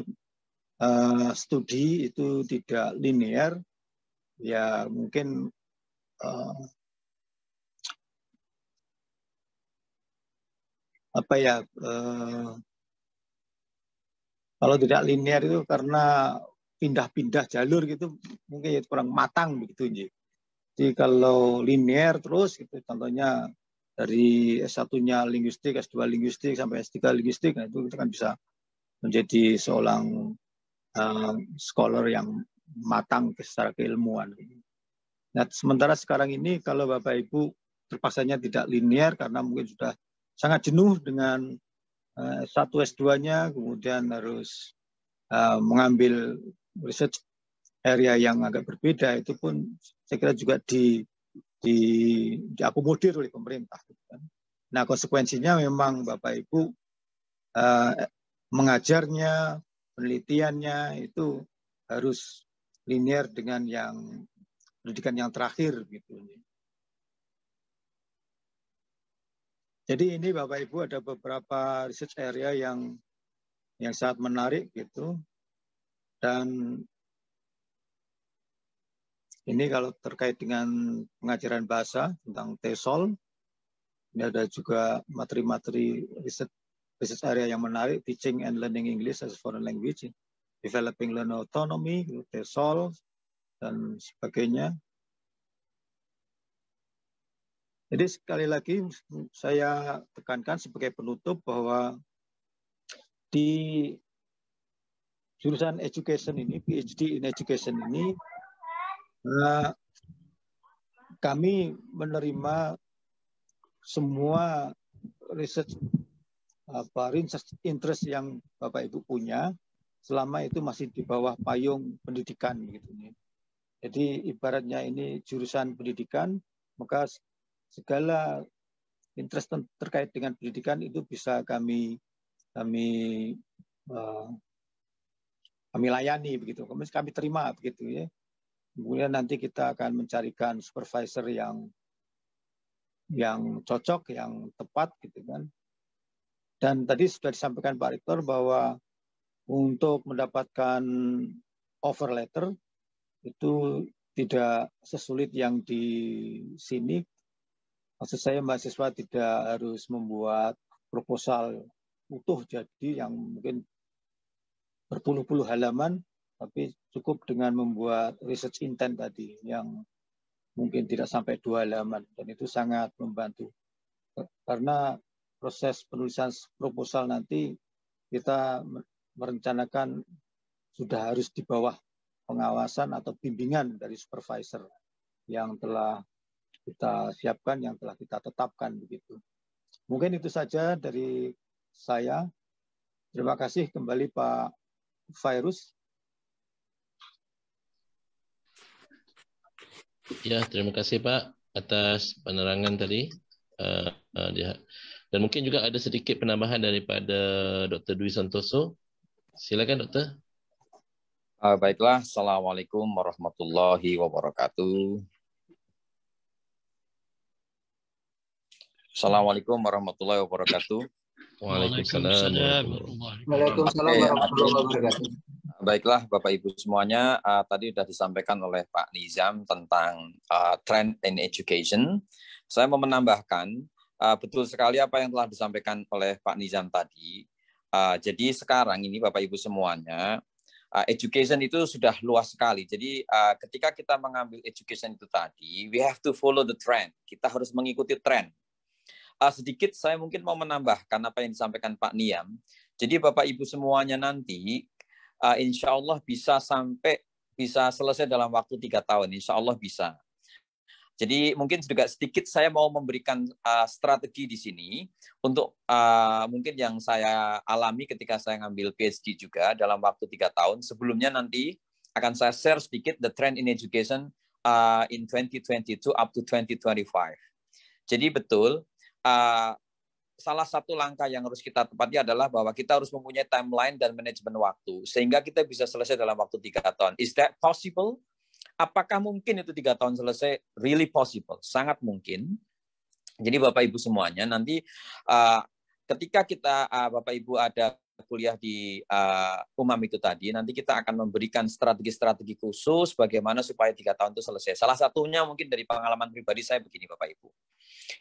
uh, studi itu tidak linear ya mungkin uh, apa ya uh, kalau tidak linear itu karena pindah-pindah jalur gitu mungkin ya kurang matang begitu Nji. Jadi kalau linear terus itu contohnya dari s 1 linguistik, S2 linguistik sampai S3 linguistik nah itu kita kan bisa menjadi seorang uh, scholar yang matang secara keilmuan. Nah, sementara sekarang ini kalau Bapak Ibu terpaksanya tidak linear karena mungkin sudah sangat jenuh dengan uh, s s S2-nya kemudian harus eh, mengambil research area yang agak berbeda itu pun saya kira juga di di diakomodir oleh pemerintah. Gitu kan. Nah konsekuensinya memang Bapak Ibu eh, mengajarnya, penelitiannya itu harus linear dengan yang pendidikan yang terakhir gitu. Jadi ini Bapak Ibu ada beberapa research area yang yang sangat menarik gitu. Dan ini kalau terkait dengan pengajaran bahasa tentang TESOL, ini ada juga materi-materi riset research area yang menarik, Teaching and Learning English as Foreign Language, Developing Learner Autonomy, TESOL, dan sebagainya. Jadi sekali lagi saya tekankan sebagai penutup bahwa di jurusan education ini, PhD in education ini, uh, kami menerima semua research apa research interest yang Bapak Ibu punya selama itu masih di bawah payung pendidikan gitu nih. Jadi ibaratnya ini jurusan pendidikan, maka segala interest terkait dengan pendidikan itu bisa kami kami uh, kami layani begitu, kemudian kami terima begitu ya. Kemudian nanti kita akan mencarikan supervisor yang yang cocok, yang tepat gitu kan. Dan tadi sudah disampaikan Pak Rektor bahwa untuk mendapatkan offer letter itu tidak sesulit yang di sini. Maksud saya mahasiswa tidak harus membuat proposal utuh jadi yang mungkin berpuluh-puluh halaman, tapi cukup dengan membuat research intent tadi yang mungkin tidak sampai dua halaman dan itu sangat membantu karena proses penulisan proposal nanti kita merencanakan sudah harus di bawah pengawasan atau bimbingan dari supervisor yang telah kita siapkan, yang telah kita tetapkan begitu. Mungkin itu saja dari saya. Terima kasih kembali Pak virus? Ya, terima kasih Pak atas penerangan tadi. Eh, eh, dan mungkin juga ada sedikit penambahan daripada Dr. Dwi Santoso. Silakan Dokter. Ah, baiklah, Assalamualaikum warahmatullahi wabarakatuh. Assalamualaikum warahmatullahi wabarakatuh. Waalaikumsalam. Waalaikumsalam warahmatullahi wabarakatuh. Baiklah Bapak Ibu semuanya, uh, tadi sudah disampaikan oleh Pak Nizam tentang uh, trend in education. Saya mau menambahkan, uh, betul sekali apa yang telah disampaikan oleh Pak Nizam tadi. Uh, jadi sekarang ini Bapak Ibu semuanya, uh, education itu sudah luas sekali. Jadi uh, ketika kita mengambil education itu tadi, we have to follow the trend. Kita harus mengikuti trend uh, sedikit saya mungkin mau menambahkan apa yang disampaikan Pak Niam. Jadi Bapak Ibu semuanya nanti uh, insya Allah bisa sampai bisa selesai dalam waktu tiga tahun. Insya Allah bisa. Jadi mungkin juga sedikit saya mau memberikan uh, strategi di sini untuk uh, mungkin yang saya alami ketika saya ngambil PhD juga dalam waktu tiga tahun. Sebelumnya nanti akan saya share sedikit the trend in education uh, in 2022 up to 2025. Jadi betul uh, salah satu langkah yang harus kita tepati adalah bahwa kita harus mempunyai timeline dan manajemen waktu sehingga kita bisa selesai dalam waktu tiga tahun. Is that possible? Apakah mungkin itu tiga tahun selesai? Really possible, sangat mungkin. Jadi Bapak Ibu semuanya nanti uh, ketika kita uh, Bapak Ibu ada kuliah di uh, UMAM itu tadi, nanti kita akan memberikan strategi-strategi khusus bagaimana supaya tiga tahun itu selesai. Salah satunya mungkin dari pengalaman pribadi saya begini Bapak Ibu.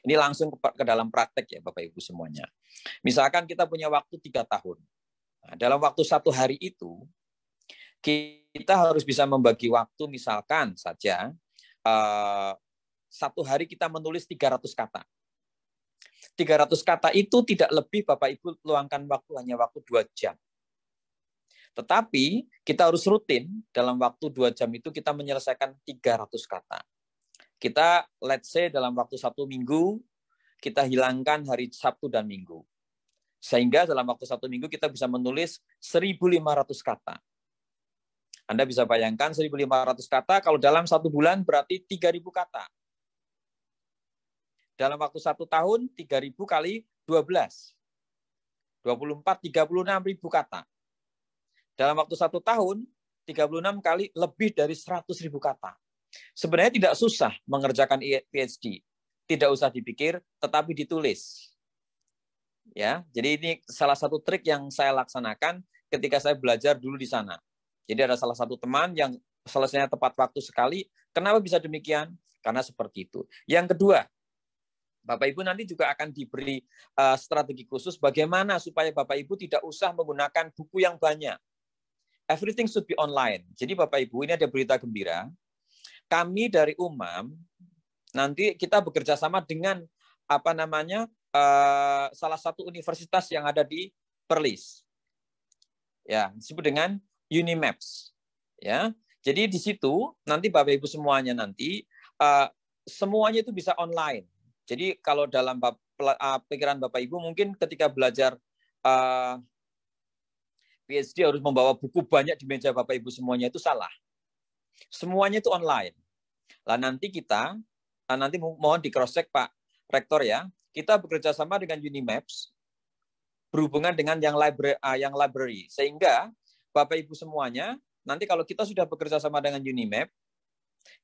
Ini langsung ke, ke dalam praktek ya Bapak Ibu semuanya. Misalkan kita punya waktu tiga tahun. Nah, dalam waktu satu hari itu, kita harus bisa membagi waktu misalkan saja uh, satu hari kita menulis 300 kata. 300 kata itu tidak lebih Bapak Ibu luangkan waktu hanya waktu 2 jam. Tetapi kita harus rutin dalam waktu 2 jam itu kita menyelesaikan 300 kata. Kita let's say dalam waktu satu minggu kita hilangkan hari Sabtu dan Minggu. Sehingga dalam waktu satu minggu kita bisa menulis 1.500 kata. Anda bisa bayangkan 1.500 kata, kalau dalam satu bulan berarti 3.000 kata dalam waktu satu tahun 3.000 kali 12. 24, 36 ribu kata. Dalam waktu satu tahun, 36 kali lebih dari 100 ribu kata. Sebenarnya tidak susah mengerjakan PhD. Tidak usah dipikir, tetapi ditulis. Ya, jadi ini salah satu trik yang saya laksanakan ketika saya belajar dulu di sana. Jadi ada salah satu teman yang selesainya tepat waktu sekali. Kenapa bisa demikian? Karena seperti itu. Yang kedua, Bapak Ibu nanti juga akan diberi uh, strategi khusus bagaimana supaya Bapak Ibu tidak usah menggunakan buku yang banyak. Everything should be online. Jadi Bapak Ibu ini ada berita gembira. Kami dari UMAM nanti kita bekerja sama dengan apa namanya uh, salah satu universitas yang ada di Perlis. Ya, disebut dengan Unimaps. Ya. Jadi di situ nanti Bapak Ibu semuanya nanti uh, semuanya itu bisa online jadi kalau dalam ah, pikiran Bapak Ibu mungkin ketika belajar ah, PhD harus membawa buku banyak di meja Bapak Ibu semuanya itu salah. Semuanya itu online. Lah nanti kita ah, nanti mohon di cross check Pak Rektor ya. Kita bekerja sama dengan Unimaps berhubungan dengan yang library yang library sehingga Bapak Ibu semuanya nanti kalau kita sudah bekerja sama dengan Unimap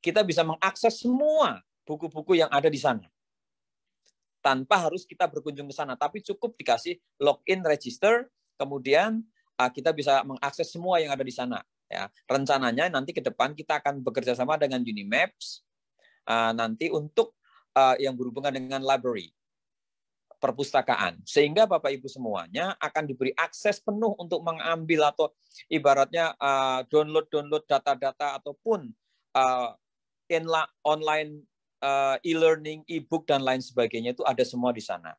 kita bisa mengakses semua buku-buku yang ada di sana tanpa harus kita berkunjung ke sana, tapi cukup dikasih login, register, kemudian uh, kita bisa mengakses semua yang ada di sana. Ya, rencananya nanti ke depan kita akan bekerja sama dengan Unimaps uh, nanti untuk uh, yang berhubungan dengan library perpustakaan sehingga Bapak Ibu semuanya akan diberi akses penuh untuk mengambil atau ibaratnya download-download data-data ataupun uh, online uh, e-learning, e-book dan lain sebagainya itu ada semua di sana.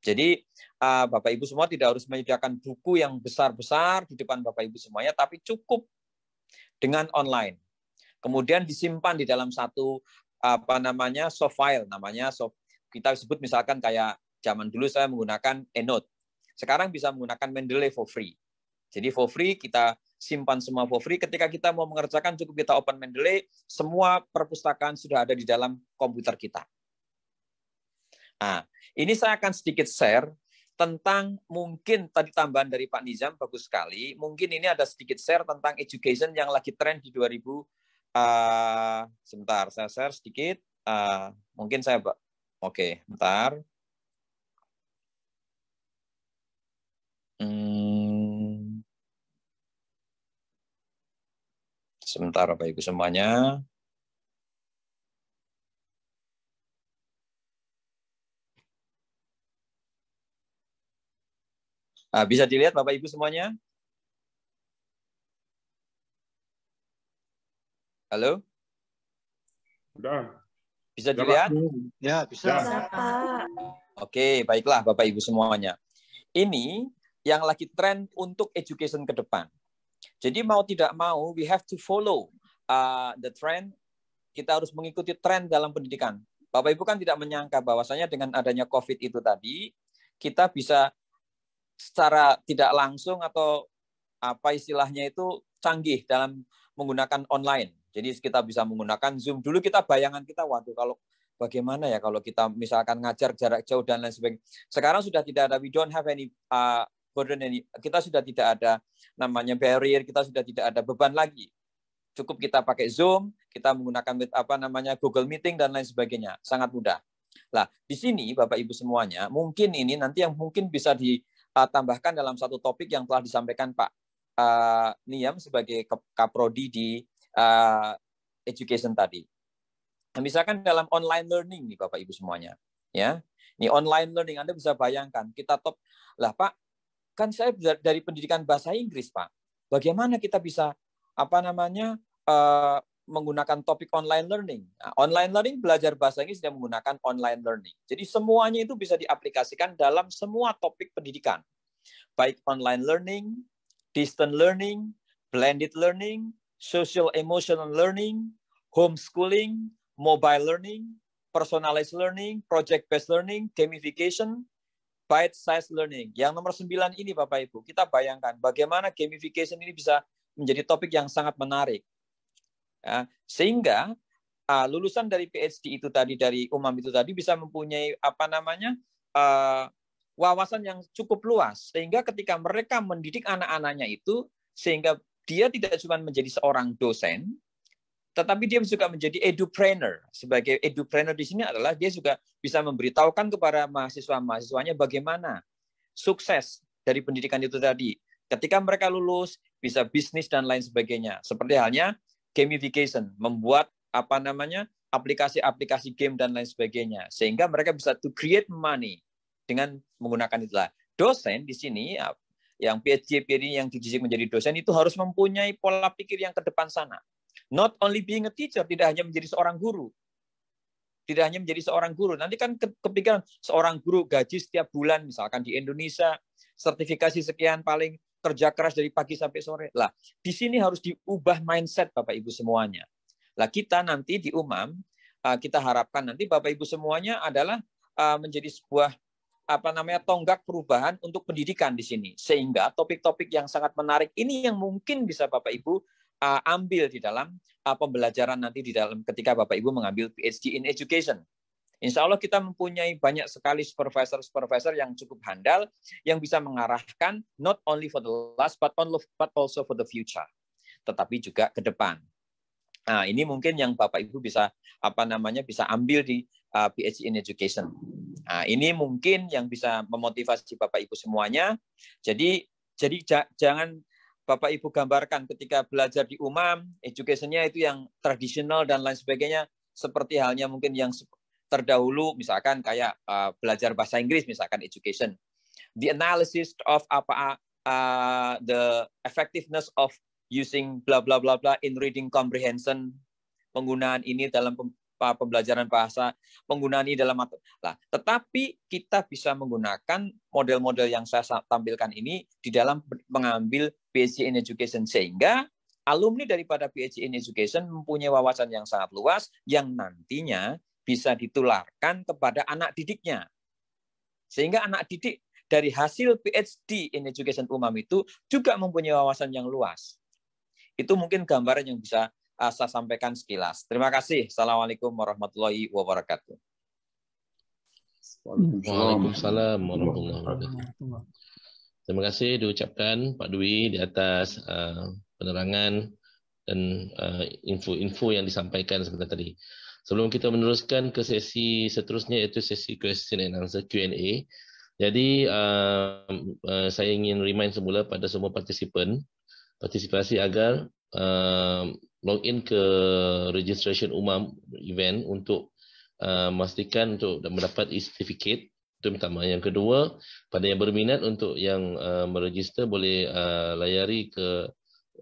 Jadi uh, Bapak Ibu semua tidak harus menyediakan buku yang besar-besar di depan Bapak Ibu semuanya, tapi cukup dengan online. Kemudian disimpan di dalam satu apa namanya soft file, namanya soft kita sebut misalkan kayak zaman dulu saya menggunakan Enote. Sekarang bisa menggunakan Mendeley for free. Jadi for free kita simpan semua for free. Ketika kita mau mengerjakan cukup kita open Mendeley, semua perpustakaan sudah ada di dalam komputer kita. Nah, ini saya akan sedikit share tentang mungkin tadi tambahan dari Pak Nizam bagus sekali. Mungkin ini ada sedikit share tentang education yang lagi tren di 2000 uh, eh, sebentar saya share sedikit. Uh, mungkin saya Pak. Oke, okay, bentar. Hmm. sebentar Bapak Ibu semuanya. Nah, bisa dilihat Bapak Ibu semuanya? Halo? Sudah. Bisa dilihat? Ya, bisa. bisa Oke, baiklah Bapak Ibu semuanya. Ini yang lagi tren untuk education ke depan. Jadi mau tidak mau, we have to follow uh, the trend. Kita harus mengikuti trend dalam pendidikan. Bapak Ibu kan tidak menyangka bahwasanya dengan adanya COVID itu tadi, kita bisa secara tidak langsung atau apa istilahnya itu canggih dalam menggunakan online. Jadi kita bisa menggunakan Zoom. Dulu kita bayangan kita, waduh kalau bagaimana ya kalau kita misalkan ngajar jarak jauh dan lain sebagainya. Sekarang sudah tidak ada, we don't have any uh, burden ini kita sudah tidak ada namanya barrier, kita sudah tidak ada beban lagi. Cukup kita pakai Zoom, kita menggunakan apa namanya Google Meeting dan lain sebagainya, sangat mudah. Lah, di sini Bapak Ibu semuanya, mungkin ini nanti yang mungkin bisa ditambahkan dalam satu topik yang telah disampaikan Pak uh, Niam sebagai kaprodi di uh, education tadi. Misalkan dalam online learning nih Bapak Ibu semuanya, ya. Ini online learning Anda bisa bayangkan kita top lah Pak Kan saya dari pendidikan bahasa Inggris, Pak. Bagaimana kita bisa apa namanya uh, menggunakan topik online learning. Nah, online learning belajar bahasa Inggris dan menggunakan online learning. Jadi semuanya itu bisa diaplikasikan dalam semua topik pendidikan. Baik online learning, distant learning, blended learning, social emotional learning, homeschooling, mobile learning, personalized learning, project based learning, gamification, bite size learning. Yang nomor sembilan ini Bapak Ibu, kita bayangkan bagaimana gamification ini bisa menjadi topik yang sangat menarik. Ya, sehingga uh, lulusan dari PhD itu tadi dari UMAM itu tadi bisa mempunyai apa namanya uh, wawasan yang cukup luas sehingga ketika mereka mendidik anak-anaknya itu sehingga dia tidak cuma menjadi seorang dosen tetapi dia juga menjadi edupreneur. Sebagai edupreneur di sini adalah dia juga bisa memberitahukan kepada mahasiswa-mahasiswanya bagaimana sukses dari pendidikan itu tadi. Ketika mereka lulus, bisa bisnis dan lain sebagainya. Seperti halnya gamification, membuat apa namanya aplikasi-aplikasi game dan lain sebagainya, sehingga mereka bisa to create money dengan menggunakan itulah. Dosen di sini yang PhD, PhD yang dididik menjadi dosen itu harus mempunyai pola pikir yang ke depan sana Not only being a teacher, tidak hanya menjadi seorang guru. Tidak hanya menjadi seorang guru. Nanti kan kepikiran seorang guru gaji setiap bulan, misalkan di Indonesia, sertifikasi sekian paling kerja keras dari pagi sampai sore. Lah, di sini harus diubah mindset Bapak Ibu semuanya. Lah kita nanti di UMAM ah, kita harapkan nanti Bapak Ibu semuanya adalah ah, menjadi sebuah apa namanya tonggak perubahan untuk pendidikan di sini sehingga topik-topik yang sangat menarik ini yang mungkin bisa Bapak Ibu uh, ambil di dalam uh, pembelajaran nanti di dalam ketika Bapak Ibu mengambil PhD in Education. Insya Allah kita mempunyai banyak sekali supervisor-supervisor yang cukup handal yang bisa mengarahkan not only for the last but, on, but also for the future, tetapi juga ke depan. Nah, ini mungkin yang Bapak Ibu bisa apa namanya bisa ambil di uh, eh, PhD in Education. Nah, ini mungkin yang bisa memotivasi Bapak Ibu semuanya. Jadi jadi jangan Bapak Ibu gambarkan ketika belajar di UMAM, education-nya itu yang tradisional dan lain sebagainya, seperti halnya mungkin yang terdahulu, misalkan kayak uh, belajar bahasa Inggris, misalkan education. The analysis of apa uh, the effectiveness of using bla bla bla bla in reading comprehension, penggunaan ini dalam pembelajaran bahasa, penggunaan ini dalam mata. tetapi kita bisa menggunakan model-model yang saya tampilkan ini di dalam mengambil PhD in Education sehingga alumni daripada PhD in Education mempunyai wawasan yang sangat luas yang nantinya bisa ditularkan kepada anak didiknya. Sehingga anak didik dari hasil PhD in Education Umam itu juga mempunyai wawasan yang luas. Itu mungkin gambaran yang bisa uh, saya sampaikan sekilas. Terima kasih. Assalamualaikum warahmatullahi wabarakatuh. Waalaikumsalam warahmatullahi wabarakatuh. Terima kasih diucapkan Pak Dwi di atas uh, penerangan dan uh, info-info uh, yang disampaikan sebentar tadi. Sebelum kita meneruskan ke sesi seterusnya iaitu sesi question and answer Q&A. Jadi uh, uh, saya ingin remind semula pada semua partisipan partisipasi agar uh, log in ke registration umum event untuk uh, memastikan untuk mendapat e-certificate itu pertama. Yang kedua, pada yang berminat untuk yang uh, meregister boleh uh, layari ke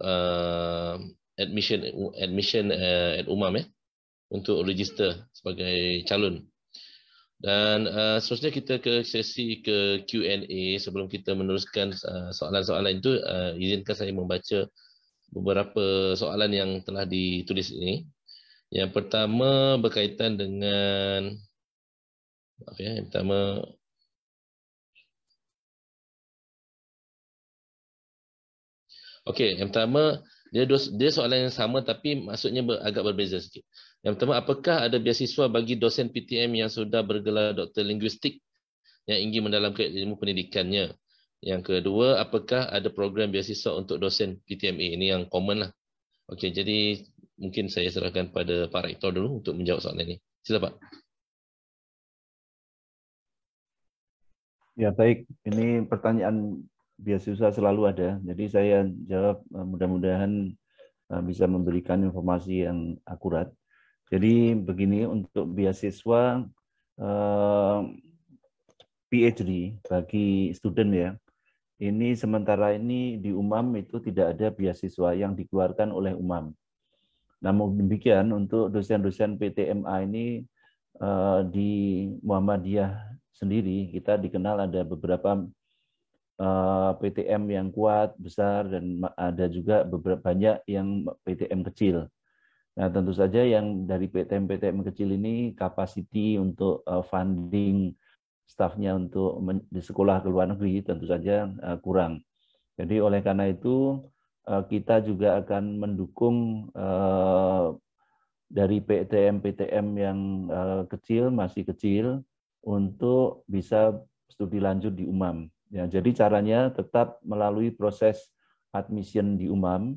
uh, admission admission uh, at umam ya eh, untuk register sebagai calon. Dan uh, seterusnya kita ke sesi ke Q&A sebelum kita meneruskan uh, soalan-soalan itu uh, izinkan saya membaca beberapa soalan yang telah ditulis ini. Yang pertama berkaitan dengan Maaf ya, yang pertama Okey, yang pertama dia dua, dia soalan yang sama tapi maksudnya ber, agak berbeza sikit. Yang pertama, apakah ada beasiswa bagi dosen PTM yang sudah bergelar doktor linguistik yang ingin mendalamkan ilmu pendidikannya? Yang kedua, apakah ada program beasiswa untuk dosen PTME? Ini yang common lah. Okey, jadi mungkin saya serahkan pada Pak Rektor dulu untuk menjawab soalan ini. Sila Pak. Terima Ya baik, ini pertanyaan biasa selalu ada. Jadi saya jawab eh, mudah-mudahan eh, bisa memberikan informasi yang akurat. Jadi begini untuk beasiswa eh, PhD bagi student ya. Ini sementara ini di UMAM itu tidak ada beasiswa yang dikeluarkan oleh UMAM. Namun demikian untuk dosen-dosen PTMA ini di Muhammadiyah sendiri kita dikenal ada beberapa eh, PTM yang kuat besar dan ada juga beberapa banyak yang PTM kecil. Nah tentu saja yang dari PTM-PTM kecil ini kapasiti untuk eh, funding stafnya untuk di sekolah ke luar negeri tentu saja eh, kurang. Jadi oleh karena itu kita juga akan mendukung dari PTM-PTM yang kecil masih kecil untuk bisa studi lanjut di UMAM. Ya, jadi caranya tetap melalui proses admission di UMAM,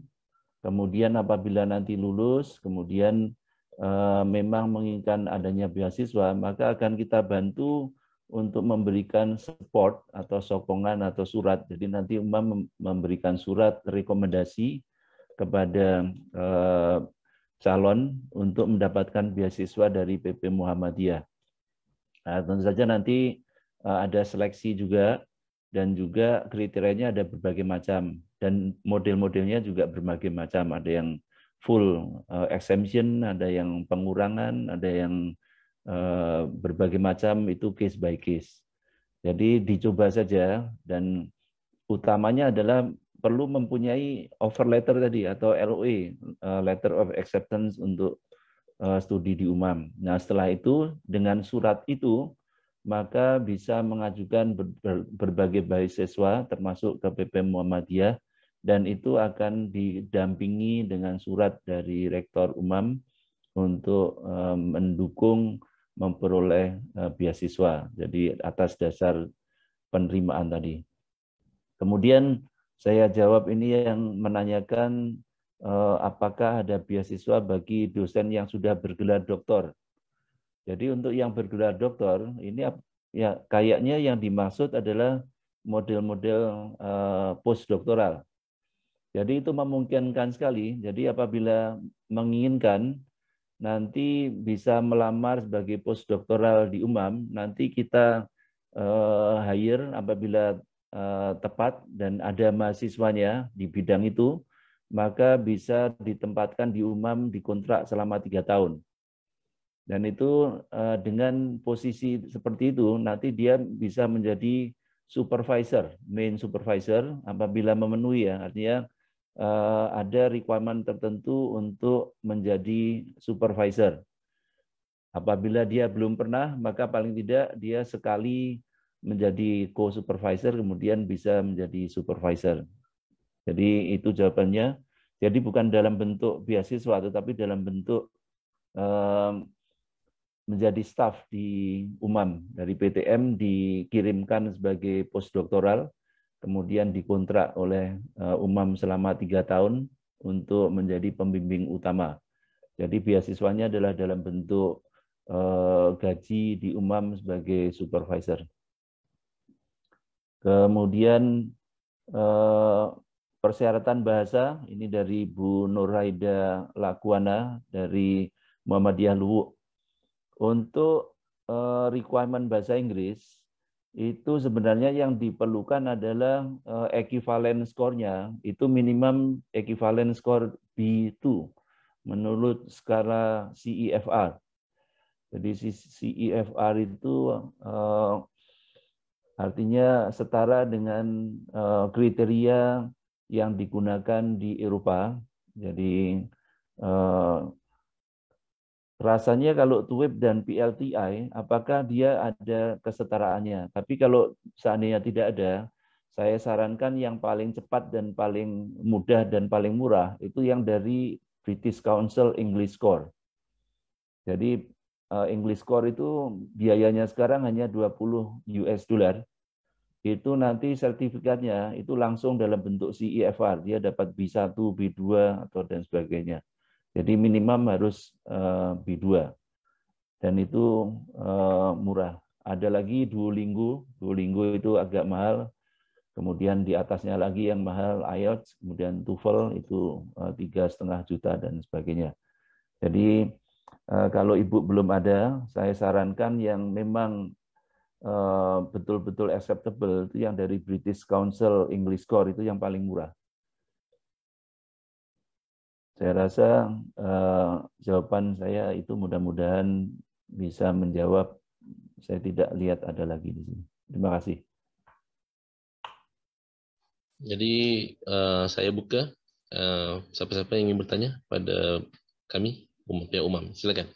kemudian apabila nanti lulus, kemudian eh, memang menginginkan adanya beasiswa, maka akan kita bantu untuk memberikan support atau sokongan atau surat. Jadi nanti UMAM memberikan surat rekomendasi kepada eh, calon untuk mendapatkan beasiswa dari PP Muhammadiyah. Nah, tentu saja nanti eh, ada seleksi juga dan juga kriterianya ada berbagai macam dan model-modelnya juga berbagai macam. Ada yang full eh, exemption, ada yang pengurangan, ada yang eh, berbagai macam itu case by case. Jadi dicoba saja dan utamanya adalah perlu mempunyai offer letter tadi atau LOE, letter of acceptance untuk Eh, studi di UMAM. Nah, setelah itu dengan surat itu maka bisa mengajukan berbagai beasiswa termasuk ke PP Muhammadiyah dan itu akan didampingi dengan surat dari Rektor UMAM untuk eh, mendukung memperoleh eh, beasiswa. Jadi atas dasar penerimaan tadi. Kemudian saya jawab ini yang menanyakan Eh, apakah ada beasiswa bagi dosen yang sudah bergelar doktor. Jadi untuk yang bergelar doktor ini ya kayaknya yang dimaksud adalah model-model eh, post doktoral. Jadi itu memungkinkan sekali. Jadi apabila menginginkan nanti bisa melamar sebagai doktoral di UMAM, nanti kita eh, hire apabila tepat dan ada mahasiswanya di bidang itu, maka bisa ditempatkan di umam dikontrak selama tiga tahun. Dan itu eh, dengan posisi seperti itu nanti dia bisa menjadi supervisor, main supervisor apabila memenuhi ya artinya eh, ada requirement tertentu untuk menjadi supervisor. Apabila dia belum pernah, maka paling tidak dia sekali menjadi co-supervisor, kemudian bisa menjadi supervisor. Jadi itu jawabannya. Jadi bukan dalam bentuk beasiswa, tetapi dalam bentuk um, menjadi staf di UMAM dari PTM dikirimkan sebagai postdoktoral, kemudian dikontrak oleh eh, UMAM selama tiga tahun untuk menjadi pembimbing utama. Jadi beasiswanya adalah dalam bentuk uh, gaji di UMAM sebagai supervisor. Kemudian uh, persyaratan bahasa ini dari Bu Nuraida Lakuana dari Muhammadiyah Luwuk Untuk eh, requirement bahasa Inggris itu sebenarnya yang diperlukan adalah eh, equivalent skornya itu minimum equivalent skor B2 menurut skala CEFR. Jadi CEFR itu eh, artinya setara dengan kriteria yang digunakan di Eropa. Jadi eh, rasanya kalau TWIP e dan PLTI, apakah dia ada kesetaraannya? Tapi kalau seandainya tidak ada, saya sarankan yang paling cepat dan paling mudah dan paling murah itu yang dari British Council English Core. Jadi eh, English Core itu biayanya sekarang hanya 20 US dollar itu nanti sertifikatnya itu langsung dalam bentuk CIFR, e dia dapat B1, B2 atau dan sebagainya. Jadi minimum harus eh, B2. Dan itu eh, murah. Ada lagi dua dua Duolingo itu agak mahal. Kemudian di atasnya lagi yang mahal IELTS, kemudian TOEFL itu eh, tiga setengah juta dan sebagainya. Jadi kalau ibu belum ada, saya sarankan yang memang Eh, betul-betul acceptable itu yang dari British Council English Core itu yang paling murah. Saya rasa eh, jawaban saya itu mudah-mudahan bisa menjawab. Saya tidak lihat ada lagi di sini. Terima kasih. Jadi eh, saya buka siapa-siapa yang ingin bertanya pada kami, umumnya umam. Silakan.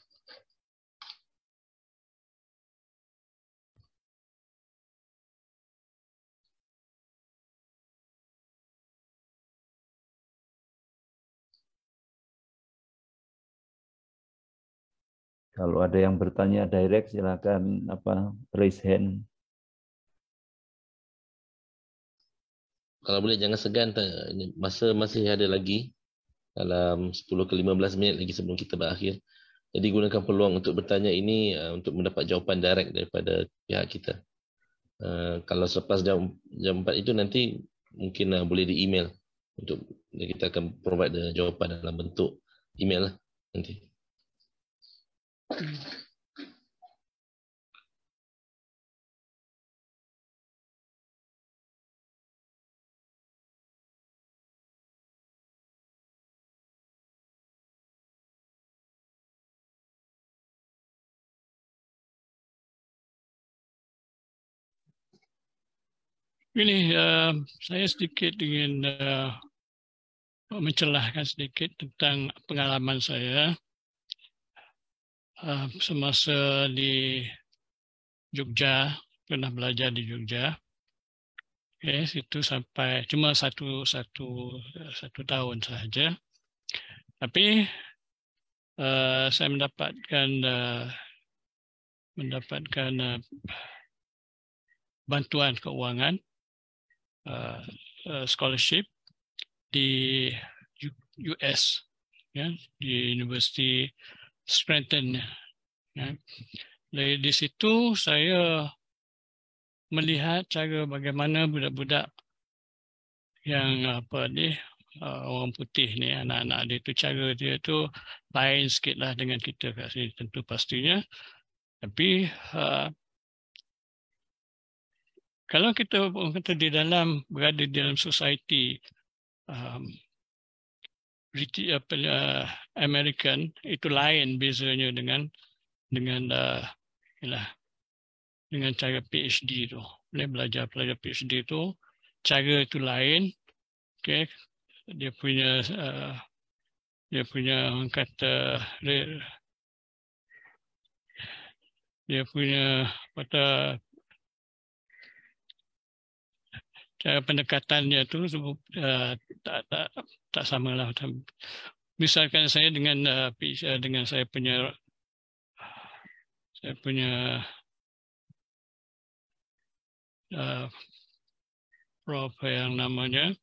Kalau ada yang bertanya direct silakan apa raise hand. Kalau boleh jangan segan masa masih ada lagi dalam 10 ke 15 minit lagi sebelum kita berakhir. Jadi gunakan peluang untuk bertanya ini eh, untuk mendapat jawapan direct daripada pihak kita. Uh, kalau selepas jam, jam 4 itu nanti mungkin uh, boleh di email untuk kita akan provide jawapan dalam bentuk email lah nanti. Ini uh, saya sedikit ingin uh, mencelahkan sedikit tentang pengalaman saya Ah, semasa di Jogja pernah belajar di Jogja. Okay, eh, situ sampai cuma satu satu satu tahun sahaja. Tapi uh, saya mendapatkan uh, mendapatkan uh, bantuan keuangan uh, uh, scholarship di US ya di University strengthennya. dari di situ saya melihat cara bagaimana budak-budak yang apa ni uh, orang putih ni anak-anak dia tu cara dia tu lain sikitlah dengan kita kat sini tentu pastinya tapi uh, kalau kita kata di dalam berada di dalam society um, British eh, apa ya, American itu lain bezanya dengan dengan uh, dengan cara PhD tu. Boleh belajar pelajar PhD tu cara itu lain. Okey. Dia punya uh, dia punya orang kata dia, dia punya kata cara pendekatan dia tu uh, tak tak tak samalah misalkan saya dengan uh, dengan saya punya saya punya uh, prof yang namanya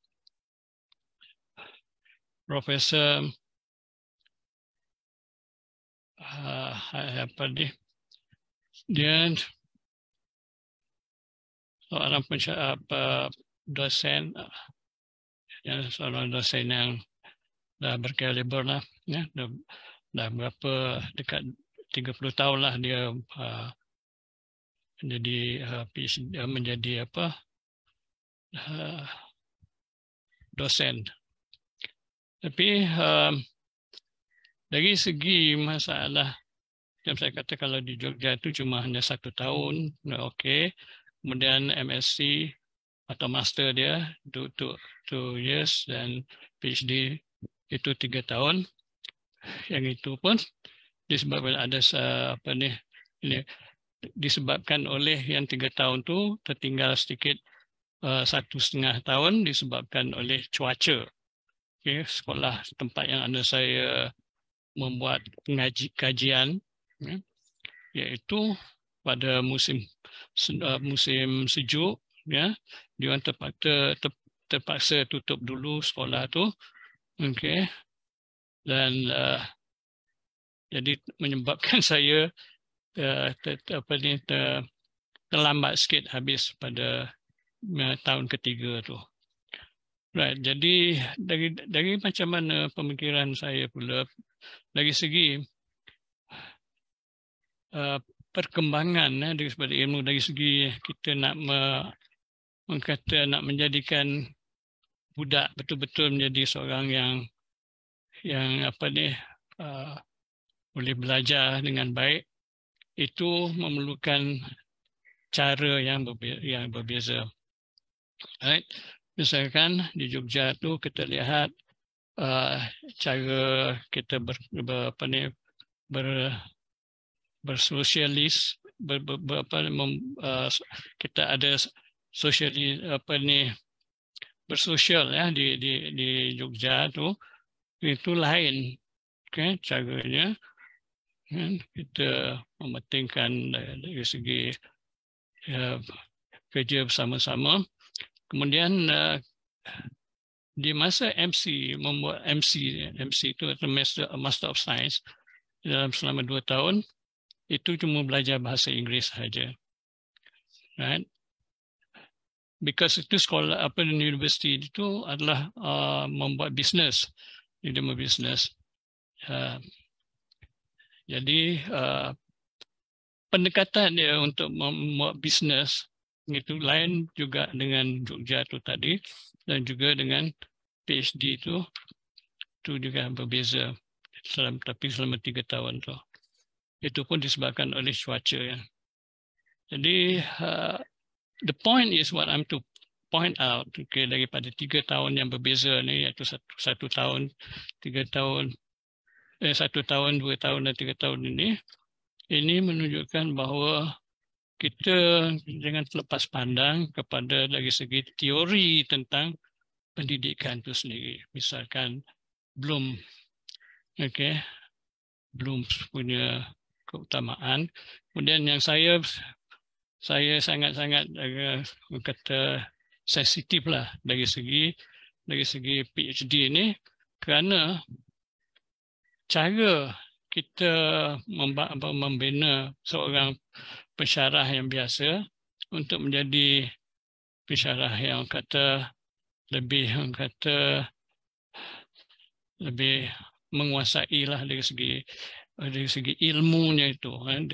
profesor uh, apa ni dia seorang pencerah dosen ya, seorang dosen yang dah berkaliber lah ya dah, dah berapa dekat 30 tahun lah dia uh, ah, menjadi uh, ah, PhD, uh, ah, menjadi apa uh, dosen tapi uh, dari segi masalah macam saya kata kalau di Jogja itu cuma hanya satu tahun okey kemudian MSc atau master dia two, two, two years dan PhD itu tiga tahun. Yang itu pun disebabkan ada apa ni ini disebabkan oleh yang tiga tahun tu tertinggal sedikit eh, satu setengah tahun disebabkan oleh cuaca. Okay, sekolah tempat yang anda saya membuat pengaji, kajian ya, iaitu pada musim eh, musim sejuk ya dia terpaksa ter, terpaksa tutup dulu sekolah tu okey dan uh, jadi menyebabkan saya uh, ter, ter, apa ni ter, terlambat sikit habis pada uh, tahun ketiga tu right jadi dari dari macam mana pemikiran saya pula dari segi uh, perkembangan eh, daripada ilmu dari segi kita nak me, mengkata nak menjadikan budak betul-betul menjadi seorang yang yang apa ni uh, boleh belajar dengan baik itu memerlukan cara yang berbeza, yang berbeza. Right? Misalkan di Jogja tu kita lihat uh, cara kita ber, ber, apa ni, ber, bersosialis, ber, ber, ber, apa, mem, uh, kita ada sosial di apa ni bersosial ya di di di Jogja tu itu lain okay, caranya kan kita mementingkan dari segi ya, kerja bersama-sama kemudian di masa MC membuat MC MC itu Master Master of Science dalam selama dua tahun itu cuma belajar bahasa Inggeris saja right because itu sekolah apa di universiti itu adalah uh, membuat bisnes di dalam bisnes uh, jadi uh, pendekatan dia untuk membuat bisnes itu lain juga dengan Jogja itu tadi dan juga dengan PhD itu itu juga berbeza selama, tapi selama tiga tahun tu. itu pun disebabkan oleh cuaca ya. Jadi uh, the point is what I'm to point out okay, daripada tiga tahun yang berbeza ni iaitu satu, satu tahun, tiga tahun, eh, satu tahun, dua tahun dan tiga tahun ini, ini menunjukkan bahawa kita jangan terlepas pandang kepada dari segi teori tentang pendidikan itu sendiri. Misalkan belum okay, belum punya keutamaan. Kemudian yang saya saya sangat-sangat uh, kata sensitif lah dari segi dari segi PhD ini kerana cara kita membina seorang pensyarah yang biasa untuk menjadi pensyarah yang kata lebih yang kata lebih lah dari segi dari segi ilmunya itu kan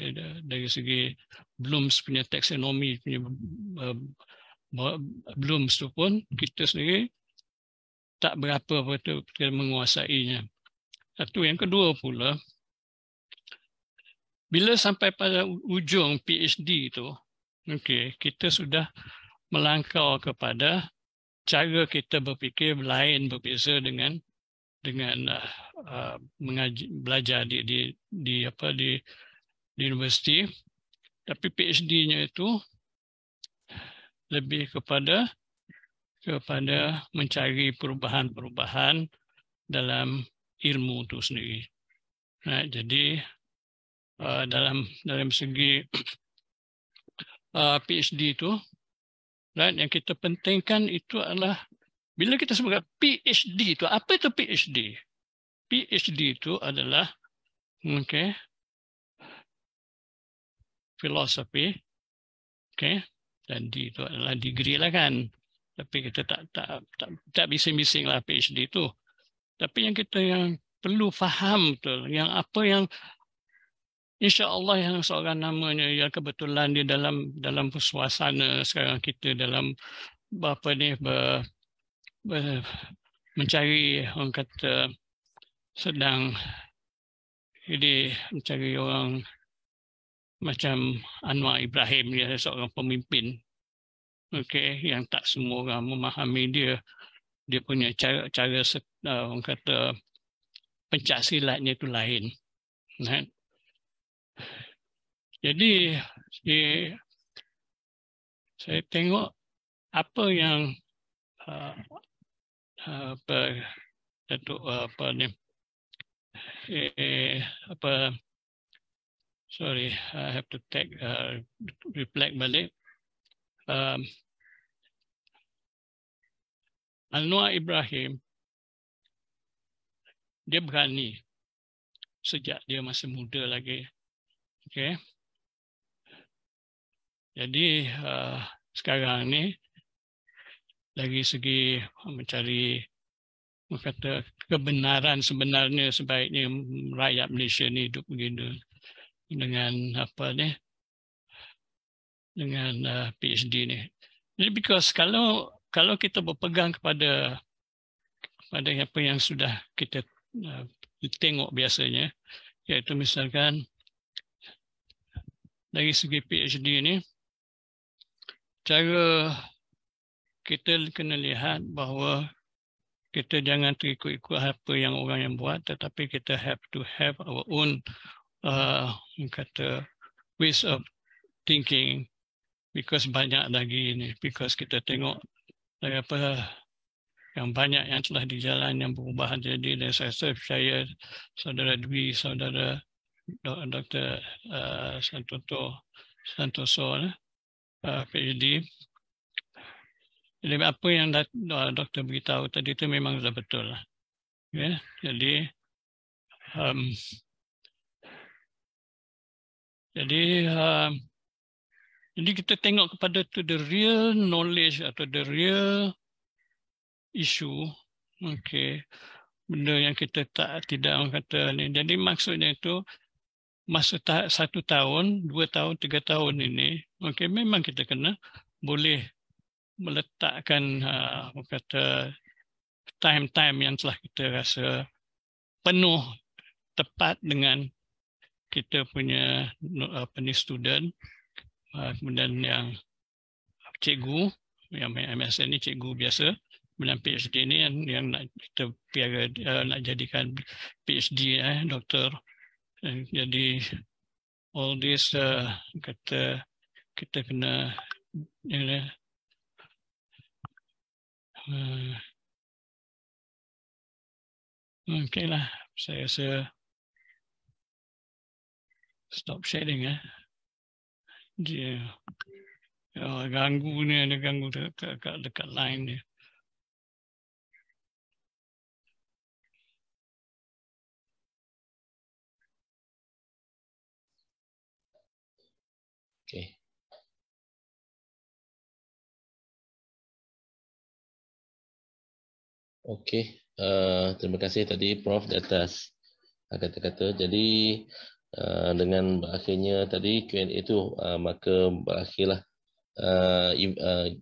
dari segi Bloom's punya taxonomy punya belum um, tu pun kita sendiri tak berapa betul menguasainya. Satu yang kedua pula bila sampai pada ujung PhD itu, okey, kita sudah melangkau kepada cara kita berfikir lain berbeza dengan dengan uh, uh, mengaji, belajar di, di di apa di di universiti tapi PhD-nya itu lebih kepada kepada mencari perubahan-perubahan dalam ilmu itu sendiri. Nah, jadi uh, dalam dalam segi uh, PhD itu, right, yang kita pentingkan itu adalah bila kita sebut PhD itu apa itu PhD? PhD itu adalah okay, philosophy okay dan di itu adalah degree lah kan tapi kita tak tak tak, tak bising-bising lah PhD itu tapi yang kita yang perlu faham tu, yang apa yang Insya Allah yang seorang namanya ya kebetulan dia dalam dalam suasana sekarang kita dalam apa ni ber, ber, mencari orang kata sedang jadi mencari orang macam Anwar Ibrahim dia seorang pemimpin okey yang tak semua orang memahami dia dia punya cara-cara uh, orang kata pencak silatnya itu lain right? jadi saya saya tengok apa yang uh, apa Datuk uh, apa ni eh, apa Sorry, I have to take uh, reflect balik. Um, Anwar Ibrahim, dia berani sejak dia masih muda lagi. Okay. Jadi uh, sekarang ni dari segi mencari kata kebenaran sebenarnya sebaiknya rakyat Malaysia ni hidup begini dengan apa ni dengan uh, PhD ni. Jadi because kalau kalau kita berpegang kepada kepada apa yang sudah kita uh, tengok biasanya iaitu misalkan dari segi PhD ni cara kita kena lihat bahawa kita jangan terikut-ikut apa yang orang yang buat tetapi kita have to have our own uh, kata ways of thinking because banyak lagi ini because kita tengok dari eh, apa yang banyak yang telah dijalan yang berubah jadi dan saya percaya saudara Dwi saudara Dr. Uh, Santoso Santoso eh, uh, PhD jadi apa yang uh, doktor beritahu tadi itu memang sudah betul lah. Ya, jadi um, jadi um, jadi kita tengok kepada tu the real knowledge atau the real issue. Okay. Benda yang kita tak tidak orang kata ni. Jadi maksudnya itu masa ta satu tahun, dua tahun, tiga tahun ini, okay, memang kita kena boleh meletakkan uh, orang kata time-time yang telah kita rasa penuh tepat dengan kita punya apa ni student uh, kemudian yang cikgu yang MSN ni cikgu biasa kemudian PhD ni yang, yang nak kita piaga uh, nak jadikan PhD eh doktor eh, jadi all this uh, kata kita kena you know, uh, Okay lah, saya rasa stop sharing eh. Dia ya, oh, ganggu ni, dia ganggu dekat, dekat, dekat line ni. Okey, uh, terima kasih tadi Prof di atas kata-kata. Jadi Ah, dengan berakhirnya tadi Q&A itu uh, ah, maka berakhirlah uh,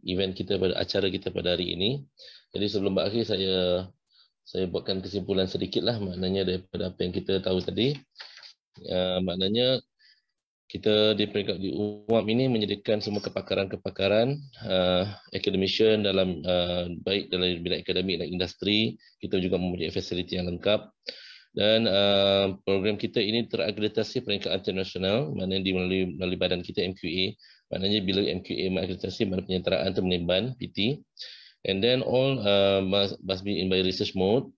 event kita pada acara kita pada hari ini. Jadi sebelum berakhir saya saya buatkan kesimpulan sedikitlah maknanya daripada apa yang kita tahu tadi. Uh, maknanya kita di peringkat di UMAP ini menyediakan semua kepakaran-kepakaran uh, academician dalam uh, baik dalam bidang akademik dan industri. Kita juga mempunyai fasiliti yang lengkap dan uh, program kita ini terakreditasi peringkat internasional mana di melalui, melalui badan kita MQA maknanya bila MQA mengakreditasi mana penyertaan itu menimban PT and then all uh, must, must be in by research mode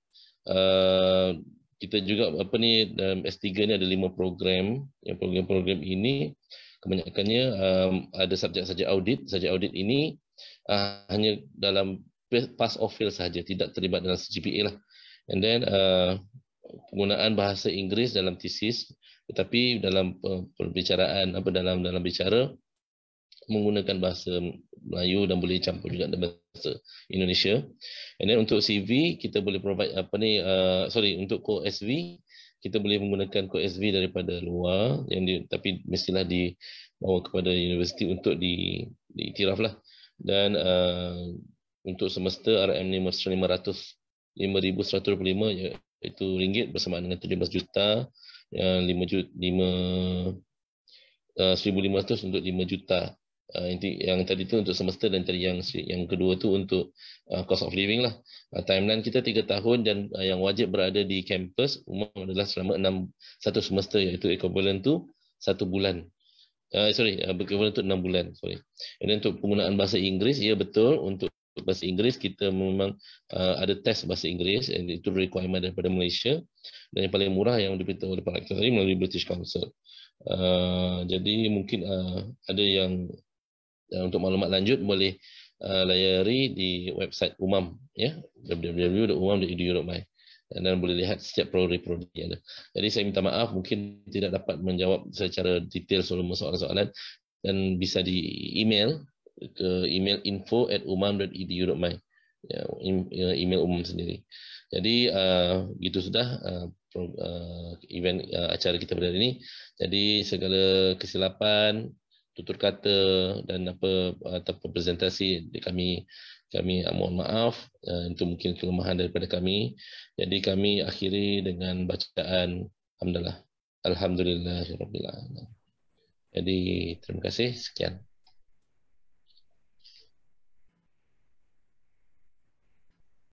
uh, kita juga apa ni dalam S3 ni ada lima program yang program-program ini kebanyakannya um, ada subjek-subjek audit subjek audit ini uh, hanya dalam pass or fail saja tidak terlibat dalam CGPA lah and then uh, penggunaan bahasa Inggeris dalam tesis tetapi dalam eh, perbicaraan apa dalam dalam bicara menggunakan bahasa Melayu dan boleh campur juga dengan bahasa Indonesia. And then untuk CV kita boleh provide apa ni uh, sorry untuk code SV kita boleh menggunakan code SV daripada luar yang di, tapi mestilah dibawa kepada universiti untuk di diiktiraflah. Dan uh, untuk semester RM5,500 5,125 iaitu ringgit bersamaan dengan 17 juta yang 5 uh, juta 5 uh, 1500 untuk 5 juta inti uh, yang tadi tu untuk semester dan tadi yang yang kedua tu untuk uh, cost of living lah uh, timeline kita 3 tahun dan uh, yang wajib berada di kampus umum adalah selama 6 satu semester iaitu equivalent tu satu bulan uh, sorry uh, equivalent tu 6 bulan sorry dan untuk penggunaan bahasa Inggeris ya betul untuk bahasa Inggeris kita memang uh, ada test bahasa Inggeris dan itu requirement daripada Malaysia dan yang paling murah yang diberitahu oleh Pak tadi melalui British Council. Uh, jadi mungkin uh, ada yang uh, untuk maklumat lanjut boleh uh, layari di website UMAM ya yeah? www.umam.edu.my dan, boleh lihat setiap prodi-prodi ada. Jadi saya minta maaf mungkin tidak dapat menjawab secara detail semua soalan-soalan dan bisa di email ke email info at umam.edu.my ya, ya, email umum sendiri jadi uh, itu sudah uh, uh, event uh, acara kita pada hari ini jadi segala kesilapan tutur kata dan apa uh, ataupun presentasi kami kami mohon maaf uh, itu mungkin kelemahan daripada kami jadi kami akhiri dengan bacaan alhamdulillah alhamdulillah jadi terima kasih sekian